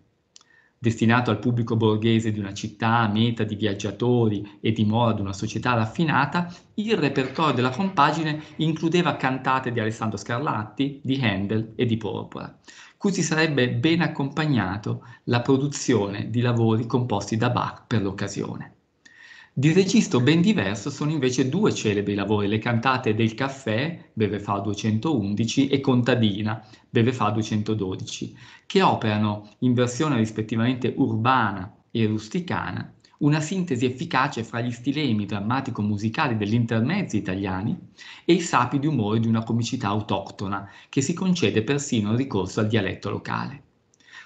Destinato al pubblico borghese di una città meta di viaggiatori e dimora di una società raffinata, il repertorio della compagine includeva cantate di Alessandro Scarlatti, di Handel e di Porpora, cui si sarebbe ben accompagnato la produzione di lavori composti da Bach per l'occasione. Di registro ben diverso sono invece due celebri lavori, le cantate del Caffè, Bevefa 211, e Contadina, Bevefa 212, che operano in versione rispettivamente urbana e rusticana una sintesi efficace fra gli stilemi drammatico-musicali degli intermezzi italiani e i sapi di umore di una comicità autoctona che si concede persino il ricorso al dialetto locale.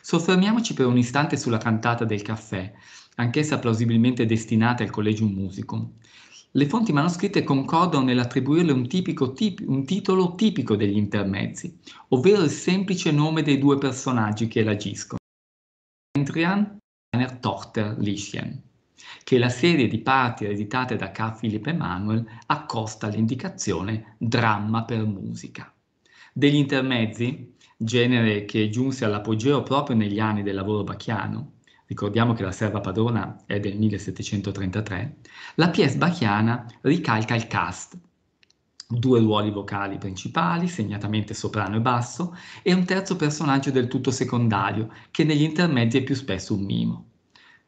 Soffermiamoci per un istante sulla cantata del caffè, anch'essa plausibilmente destinata al Collegium Musicum. Le fonti manoscritte concordano nell'attribuirle un, tipico, un titolo tipico degli intermezzi, ovvero il semplice nome dei due personaggi che l'agiscono, Entrian e Tochter Lischien, che la serie di parti ereditate da K. Philip Emanuel accosta all'indicazione dramma per musica. Degli intermezzi, genere che giunse all'apogeo proprio negli anni del lavoro bacchiano, ricordiamo che la serva padrona è del 1733, la pièce bachiana ricalca il cast, due ruoli vocali principali, segnatamente soprano e basso, e un terzo personaggio del tutto secondario, che negli intermezzi è più spesso un mimo.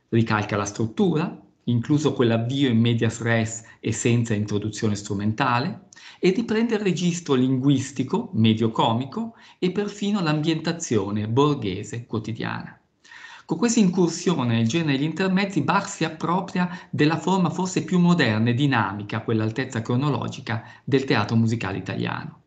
Ricalca la struttura, incluso quell'avvio in medias res e senza introduzione strumentale, e riprende il registro linguistico, medio comico, e perfino l'ambientazione borghese quotidiana. Con questa incursione nel genere degli intermezzi, Bach si appropria della forma forse più moderna e dinamica, quell'altezza cronologica, del teatro musicale italiano.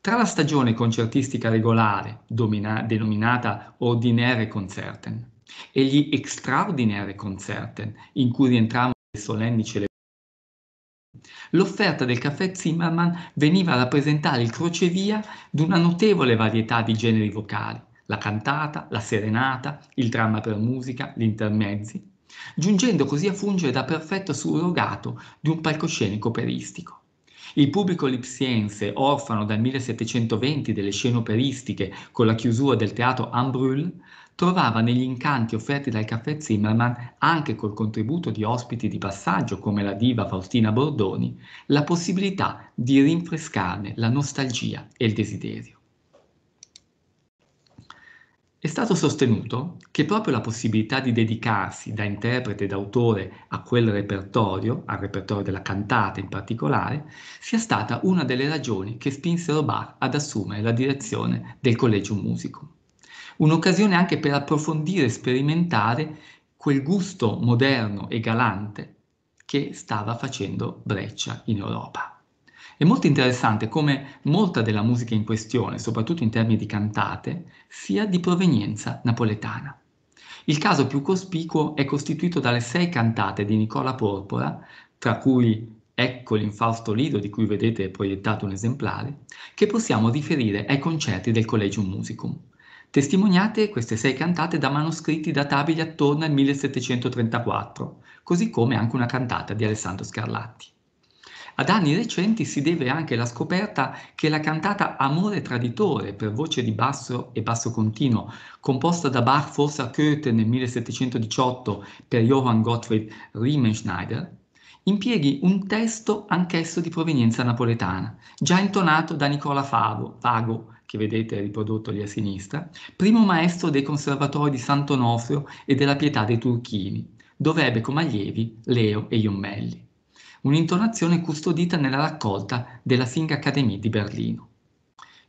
Tra la stagione concertistica regolare, domina, denominata Ordinaire Concerten, e gli Extraordinaire Concerten, in cui rientravano le solenni celebrazioni, L'offerta del caffè Zimmermann veniva a rappresentare il crocevia di una notevole varietà di generi vocali, la cantata, la serenata, il dramma per musica, gli intermezzi, giungendo così a fungere da perfetto surrogato di un palcoscenico operistico. Il pubblico lipsiense, orfano dal 1720 delle scene operistiche con la chiusura del teatro Ambrul, trovava negli incanti offerti dal caffè Zimmermann, anche col contributo di ospiti di passaggio come la diva Faustina Bordoni, la possibilità di rinfrescarne la nostalgia e il desiderio. È stato sostenuto che proprio la possibilità di dedicarsi da interprete ed autore a quel repertorio, al repertorio della cantata in particolare, sia stata una delle ragioni che spinsero Bach ad assumere la direzione del Collegium Musicum. Un'occasione anche per approfondire e sperimentare quel gusto moderno e galante che stava facendo breccia in Europa. È molto interessante come molta della musica in questione, soprattutto in termini di cantate, sia di provenienza napoletana. Il caso più cospicuo è costituito dalle sei cantate di Nicola Porpora, tra cui Ecco l'infausto Lido di cui vedete proiettato un esemplare, che possiamo riferire ai concerti del Collegium Musicum. Testimoniate queste sei cantate da manoscritti databili attorno al 1734, così come anche una cantata di Alessandro Scarlatti. Ad anni recenti si deve anche la scoperta che la cantata Amore traditore per voce di basso e basso continuo, composta da Bach forse a Goethe nel 1718 per Johann Gottfried Riemenschneider, impieghi un testo anch'esso di provenienza napoletana, già intonato da Nicola Favo, Vago, che vedete riprodotto lì a sinistra, primo maestro dei conservatori di Sant'Onofrio e della Pietà dei Turchini, dove ebbe come allievi Leo e Iommelli un'intonazione custodita nella raccolta della Singakademie di Berlino.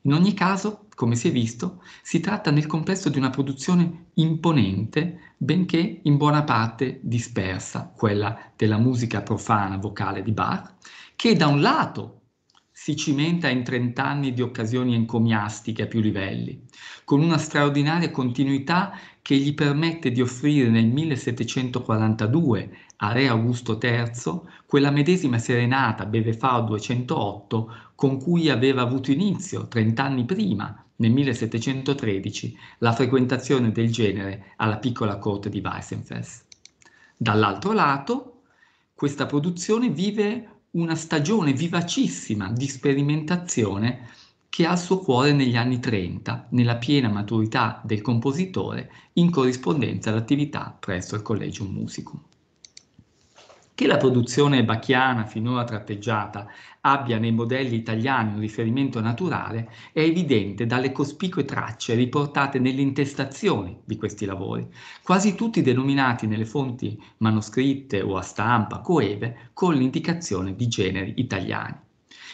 In ogni caso, come si è visto, si tratta nel complesso di una produzione imponente, benché in buona parte dispersa, quella della musica profana vocale di Bach, che da un lato si cimenta in 30 anni di occasioni encomiastiche a più livelli, con una straordinaria continuità che gli permette di offrire nel 1742 a Re Augusto III quella medesima serenata Bevefao 208 con cui aveva avuto inizio, trent'anni prima, nel 1713, la frequentazione del genere alla piccola corte di Weissenfels. Dall'altro lato, questa produzione vive una stagione vivacissima di sperimentazione che ha il suo cuore negli anni 30, nella piena maturità del compositore, in corrispondenza all'attività presso il Collegium Musicum che la produzione bacchiana finora tratteggiata abbia nei modelli italiani un riferimento naturale è evidente dalle cospicue tracce riportate nelle intestazioni di questi lavori, quasi tutti denominati nelle fonti manoscritte o a stampa coeve con l'indicazione di generi italiani.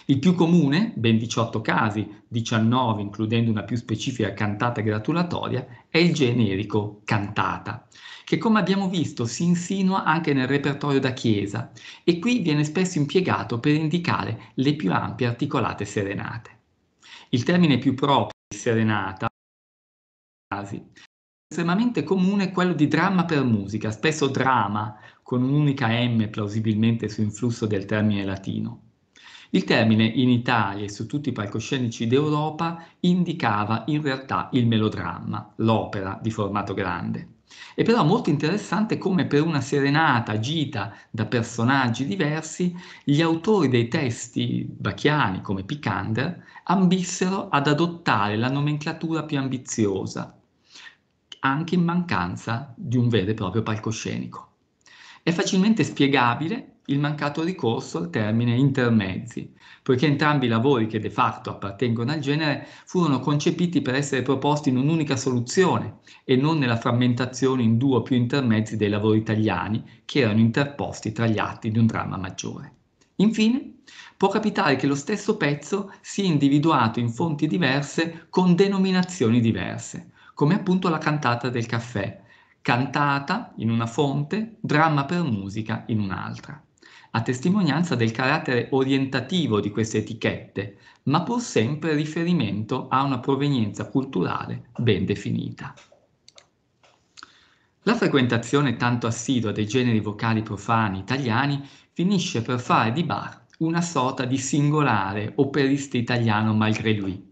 Il più comune, ben 18 casi, 19 includendo una più specifica cantata gratulatoria, è il generico cantata che come abbiamo visto si insinua anche nel repertorio da chiesa e qui viene spesso impiegato per indicare le più ampie articolate serenate. Il termine più proprio di serenata casi estremamente comune è quello di dramma per musica, spesso drama con un'unica M plausibilmente su influsso del termine latino. Il termine in Italia e su tutti i palcoscenici d'Europa indicava in realtà il melodramma, l'opera di formato grande. È però molto interessante come per una serenata agita da personaggi diversi, gli autori dei testi bacchiani come Picander ambissero ad adottare la nomenclatura più ambiziosa, anche in mancanza di un vero e proprio palcoscenico. È facilmente spiegabile il mancato ricorso al termine intermezzi, poiché entrambi i lavori che de facto appartengono al genere furono concepiti per essere proposti in un'unica soluzione e non nella frammentazione in due o più intermezzi dei lavori italiani che erano interposti tra gli atti di un dramma maggiore. Infine, può capitare che lo stesso pezzo sia individuato in fonti diverse con denominazioni diverse, come appunto la cantata del caffè, cantata in una fonte, dramma per musica in un'altra a testimonianza del carattere orientativo di queste etichette, ma pur sempre riferimento a una provenienza culturale ben definita. La frequentazione tanto assidua dei generi vocali profani italiani finisce per fare di Bach una sorta di singolare operista italiano malgré lui,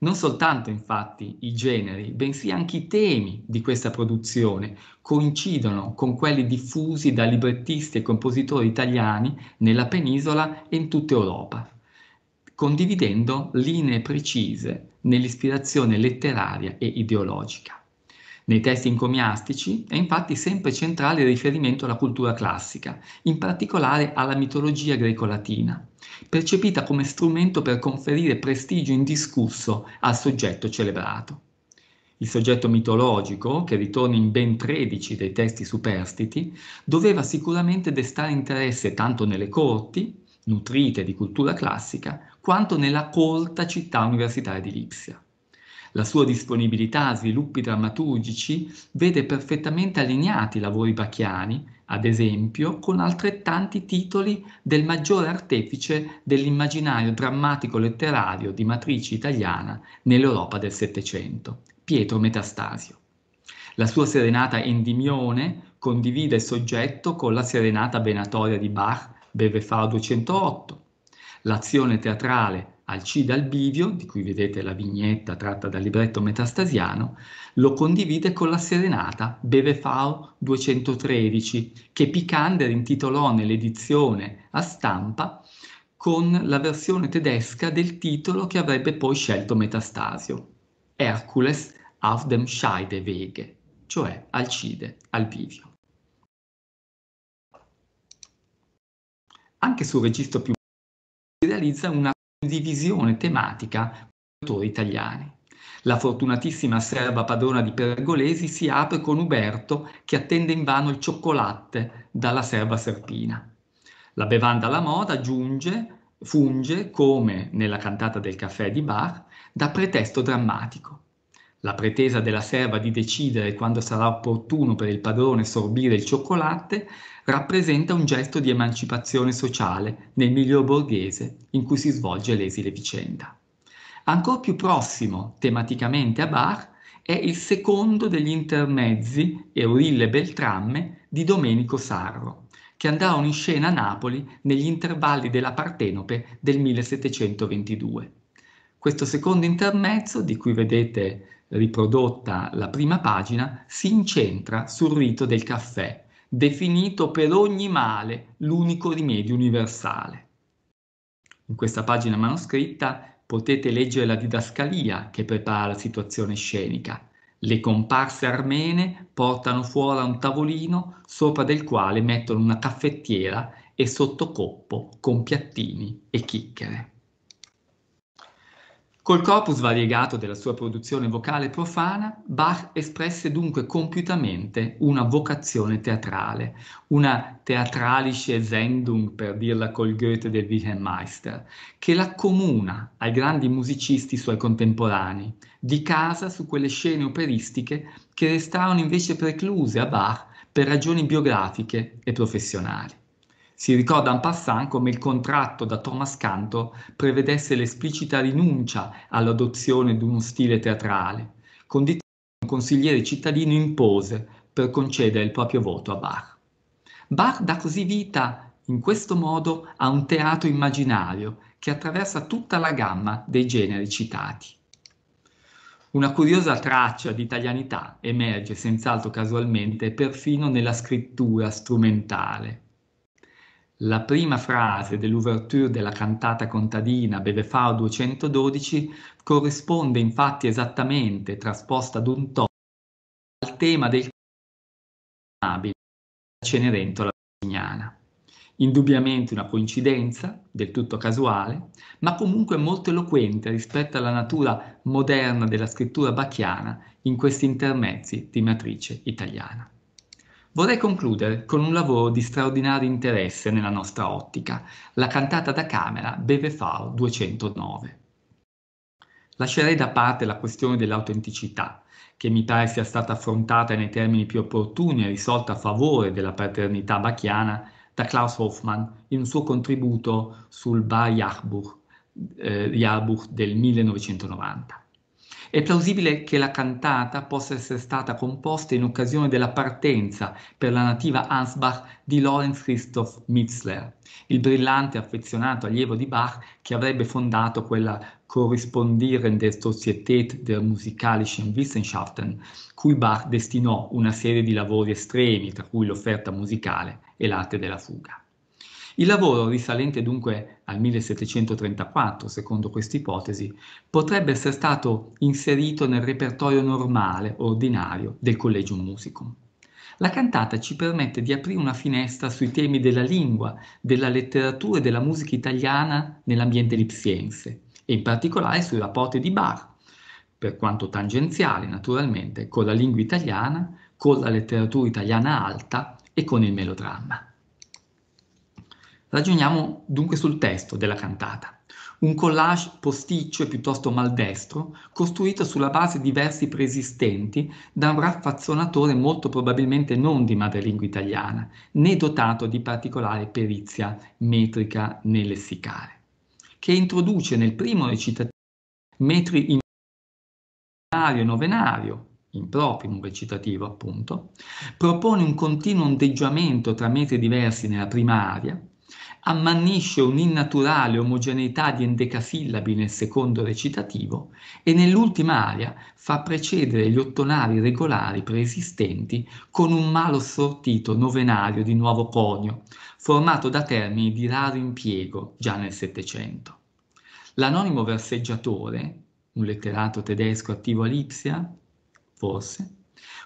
non soltanto infatti i generi, bensì anche i temi di questa produzione coincidono con quelli diffusi da librettisti e compositori italiani nella penisola e in tutta Europa, condividendo linee precise nell'ispirazione letteraria e ideologica nei testi encomiastici è infatti sempre centrale il riferimento alla cultura classica, in particolare alla mitologia greco-latina, percepita come strumento per conferire prestigio indiscusso al soggetto celebrato. Il soggetto mitologico, che ritorna in ben 13 dei testi superstiti, doveva sicuramente destare interesse tanto nelle corti, nutrite di cultura classica, quanto nella colta città universitaria di Lipsia. La sua disponibilità a sviluppi drammaturgici vede perfettamente allineati i lavori bacchiani, ad esempio, con altrettanti titoli del maggiore artefice dell'immaginario drammatico letterario di matrice italiana nell'Europa del Settecento, Pietro Metastasio. La sua serenata Endimione condivide il soggetto con la serenata venatoria di Bach, Bevefaro 208. L'azione teatrale Alcide Albivio, di cui vedete la vignetta tratta dal libretto metastasiano, lo condivide con la serenata Bevefao 213, che Picander intitolò nell'edizione a stampa con la versione tedesca del titolo che avrebbe poi scelto Metastasio, Hercules auf dem Scheidewege, cioè Alcide Albivio. Anche sul registro più si realizza una divisione tematica per autori italiani. La fortunatissima serva padrona di Pergolesi si apre con Uberto che attende invano il cioccolatte dalla serva serpina. La bevanda alla moda giunge, funge, come nella cantata del caffè di Bach, da pretesto drammatico la pretesa della serva di decidere quando sarà opportuno per il padrone sorbire il cioccolate rappresenta un gesto di emancipazione sociale nel miglior borghese in cui si svolge l'esile vicenda. Ancora più prossimo tematicamente a Bach è il secondo degli intermezzi Eurille Beltramme di Domenico Sarro, che andarono in scena a Napoli negli intervalli della Partenope del 1722. Questo secondo intermezzo, di cui vedete riprodotta la prima pagina, si incentra sul rito del caffè, definito per ogni male l'unico rimedio universale. In questa pagina manoscritta potete leggere la didascalia che prepara la situazione scenica. Le comparse armene portano fuori un tavolino sopra del quale mettono una caffettiera e sottocoppo con piattini e chicchere. Col corpus variegato della sua produzione vocale profana, Bach espresse dunque compiutamente una vocazione teatrale, una teatralische Sendung, per dirla col Goethe del Wilhelm Meister, che l'accomuna ai grandi musicisti suoi contemporanei, di casa su quelle scene operistiche che restarono invece precluse a Bach per ragioni biografiche e professionali. Si ricorda en passant come il contratto da Thomas Canto prevedesse l'esplicita rinuncia all'adozione di uno stile teatrale, condizione che un consigliere cittadino impose per concedere il proprio voto a Bach. Bach dà così vita, in questo modo, a un teatro immaginario che attraversa tutta la gamma dei generi citati. Una curiosa traccia di italianità emerge senz'altro casualmente perfino nella scrittura strumentale la prima frase dell'ouverture della cantata contadina Bevefao 212 corrisponde infatti esattamente, trasposta ad un tono, al tema del amabile Cenerentola Signana. Indubbiamente una coincidenza, del tutto casuale, ma comunque molto eloquente rispetto alla natura moderna della scrittura bacchiana in questi intermezzi di matrice italiana. Vorrei concludere con un lavoro di straordinario interesse nella nostra ottica, la cantata da camera Bevefao 209. Lascerei da parte la questione dell'autenticità, che mi pare sia stata affrontata nei termini più opportuni e risolta a favore della paternità bachiana da Klaus Hoffmann in un suo contributo sul Bar Jahbuch eh, del 1990. È plausibile che la cantata possa essere stata composta in occasione della partenza per la nativa Ansbach di Lorenz Christoph Mitzler, il brillante affezionato allievo di Bach che avrebbe fondato quella Corrispondierende Societät der Musikalischen Wissenschaften, cui Bach destinò una serie di lavori estremi, tra cui l'offerta musicale e l'arte della fuga. Il lavoro, risalente dunque al 1734, secondo questa ipotesi, potrebbe essere stato inserito nel repertorio normale, ordinario, del Collegium Musicum. La cantata ci permette di aprire una finestra sui temi della lingua, della letteratura e della musica italiana nell'ambiente lipsiense, e in particolare sui rapporti di Bach, per quanto tangenziali naturalmente, con la lingua italiana, con la letteratura italiana alta e con il melodramma. Ragioniamo dunque sul testo della cantata, un collage posticcio e piuttosto maldestro, costruito sulla base di versi preesistenti da un raffazzonatore molto probabilmente non di madrelingua italiana, né dotato di particolare perizia metrica né lessicale, che introduce nel primo recitativo metri in e novenario, improprio un recitativo appunto, propone un continuo ondeggiamento tra metri diversi nella prima aria, ammannisce un'innaturale omogeneità di endecasillabi nel secondo recitativo e nell'ultima aria fa precedere gli ottonari regolari preesistenti con un malo sortito novenario di nuovo conio, formato da termini di raro impiego già nel Settecento. L'anonimo verseggiatore, un letterato tedesco attivo a Lipsia, forse,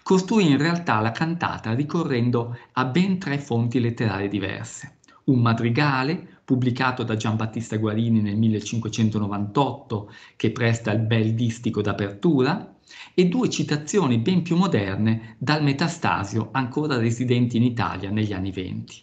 costruì in realtà la cantata ricorrendo a ben tre fonti letterarie diverse un madrigale pubblicato da Giambattista Guarini nel 1598 che presta il bel distico d'apertura e due citazioni ben più moderne dal Metastasio ancora residenti in Italia negli anni venti.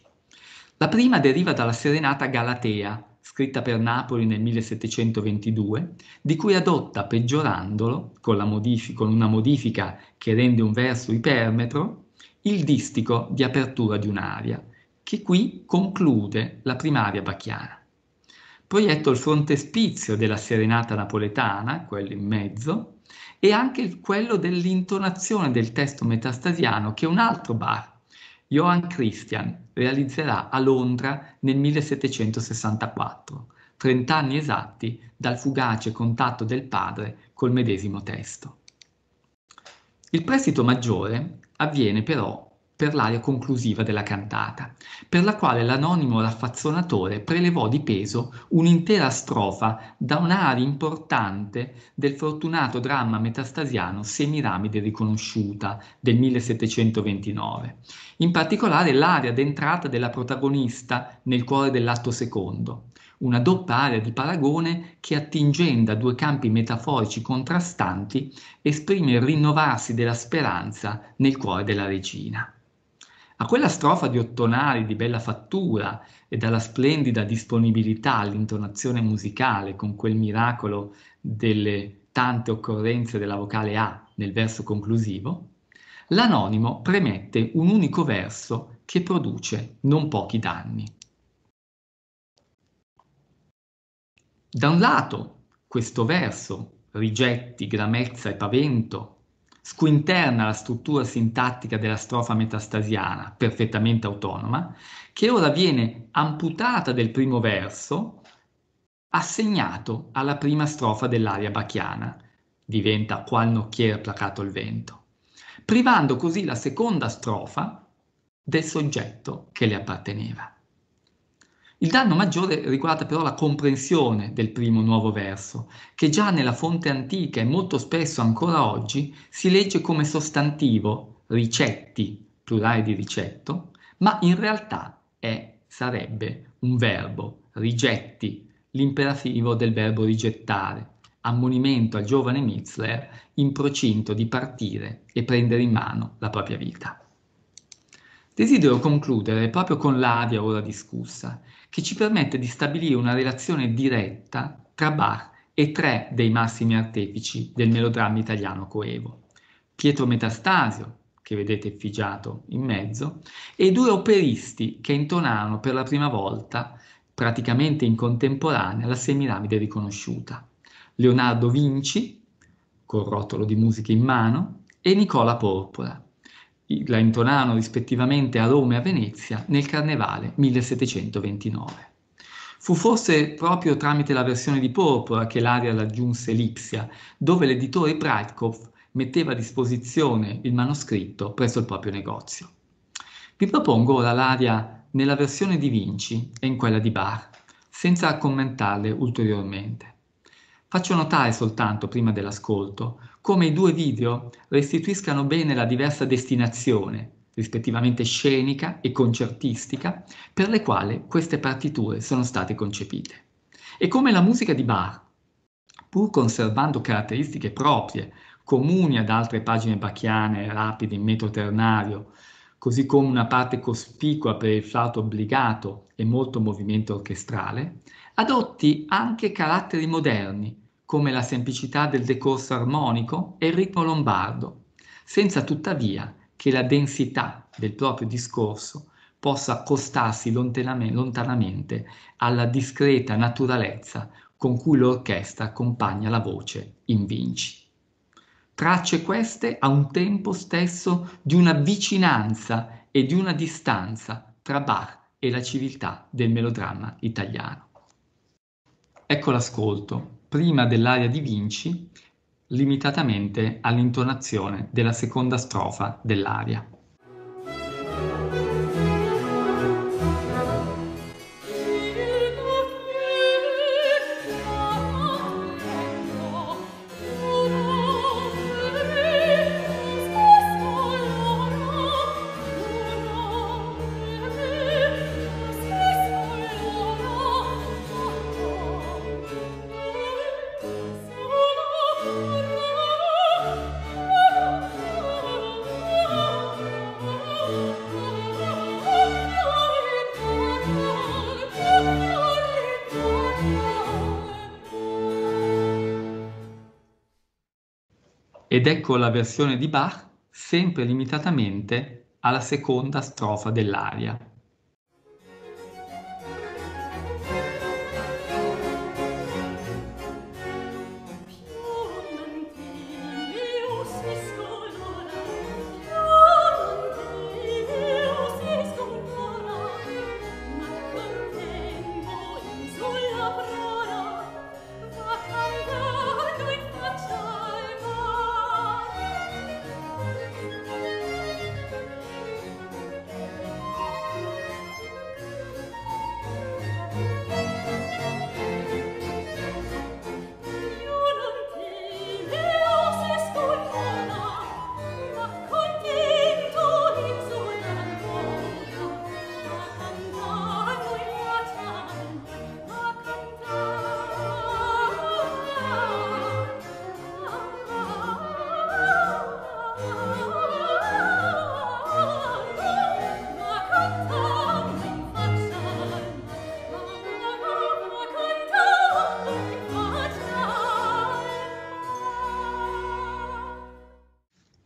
La prima deriva dalla Serenata Galatea, scritta per Napoli nel 1722, di cui adotta, peggiorandolo, con, modifi- con una modifica che rende un verso ipermetro, il distico di apertura di un'aria, che qui conclude la primaria bacchiana. Proietto il frontespizio della serenata napoletana, quello in mezzo, e anche quello dell'intonazione del testo metastasiano che un altro bar, Johann Christian, realizzerà a Londra nel 1764, 30 anni esatti dal fugace contatto del padre col medesimo testo. Il prestito maggiore avviene però per l'aria conclusiva della cantata, per la quale l'anonimo raffazzonatore prelevò di peso un'intera strofa da un'aria importante del fortunato dramma metastasiano Semiramide riconosciuta del 1729. In particolare l'aria d'entrata della protagonista nel cuore dell'atto secondo, una doppia area di paragone che attingendo a due campi metaforici contrastanti esprime il rinnovarsi della speranza nel cuore della regina. A quella strofa di ottonari di bella fattura e dalla splendida disponibilità all'intonazione musicale con quel miracolo delle tante occorrenze della vocale A nel verso conclusivo, l'anonimo premette un unico verso che produce non pochi danni. Da un lato, questo verso, rigetti, gramezza e pavento, squinterna la struttura sintattica della strofa metastasiana, perfettamente autonoma, che ora viene amputata del primo verso, assegnato alla prima strofa dell'aria bacchiana, diventa qual nocchiere placato il vento, privando così la seconda strofa del soggetto che le apparteneva. Il danno maggiore riguarda però la comprensione del primo nuovo verso, che già nella fonte antica e molto spesso ancora oggi si legge come sostantivo ricetti, plurale di ricetto, ma in realtà è, sarebbe un verbo, rigetti, l'imperativo del verbo rigettare, ammonimento al giovane Mitzler in procinto di partire e prendere in mano la propria vita. Desidero concludere proprio con l'aria ora discussa che ci permette di stabilire una relazione diretta tra Bach e tre dei massimi artefici del melodramma italiano coevo, Pietro Metastasio, che vedete effigiato in mezzo, e due operisti che intonarono per la prima volta, praticamente in contemporanea, la Semiramide riconosciuta, Leonardo Vinci, col rotolo di musica in mano, e Nicola Porpora la intonano rispettivamente a Roma e a Venezia nel Carnevale 1729. Fu forse proprio tramite la versione di Porpora che l'aria raggiunse Lipsia, dove l'editore Breitkopf metteva a disposizione il manoscritto presso il proprio negozio. Vi propongo ora l'aria nella versione di Vinci e in quella di Bach, senza commentarle ulteriormente. Faccio notare soltanto, prima dell'ascolto, come i due video restituiscano bene la diversa destinazione, rispettivamente scenica e concertistica, per le quali queste partiture sono state concepite. E come la musica di Bach, pur conservando caratteristiche proprie, comuni ad altre pagine bacchiane, rapide in metro ternario, così come una parte cospicua per il flauto obbligato e molto movimento orchestrale, adotti anche caratteri moderni, come la semplicità del decorso armonico e il ritmo lombardo, senza tuttavia che la densità del proprio discorso possa accostarsi lontanamente alla discreta naturalezza con cui l'orchestra accompagna la voce in Vinci. Tracce queste a un tempo stesso di una vicinanza e di una distanza tra Bach e la civiltà del melodramma italiano. Ecco l'ascolto prima dell'aria di Vinci limitatamente all'intonazione della seconda strofa dell'aria. Ed ecco la versione di Bach sempre limitatamente alla seconda strofa dell'aria.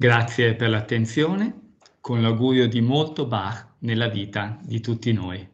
Grazie per l'attenzione, con l'augurio di molto Bach nella vita di tutti noi.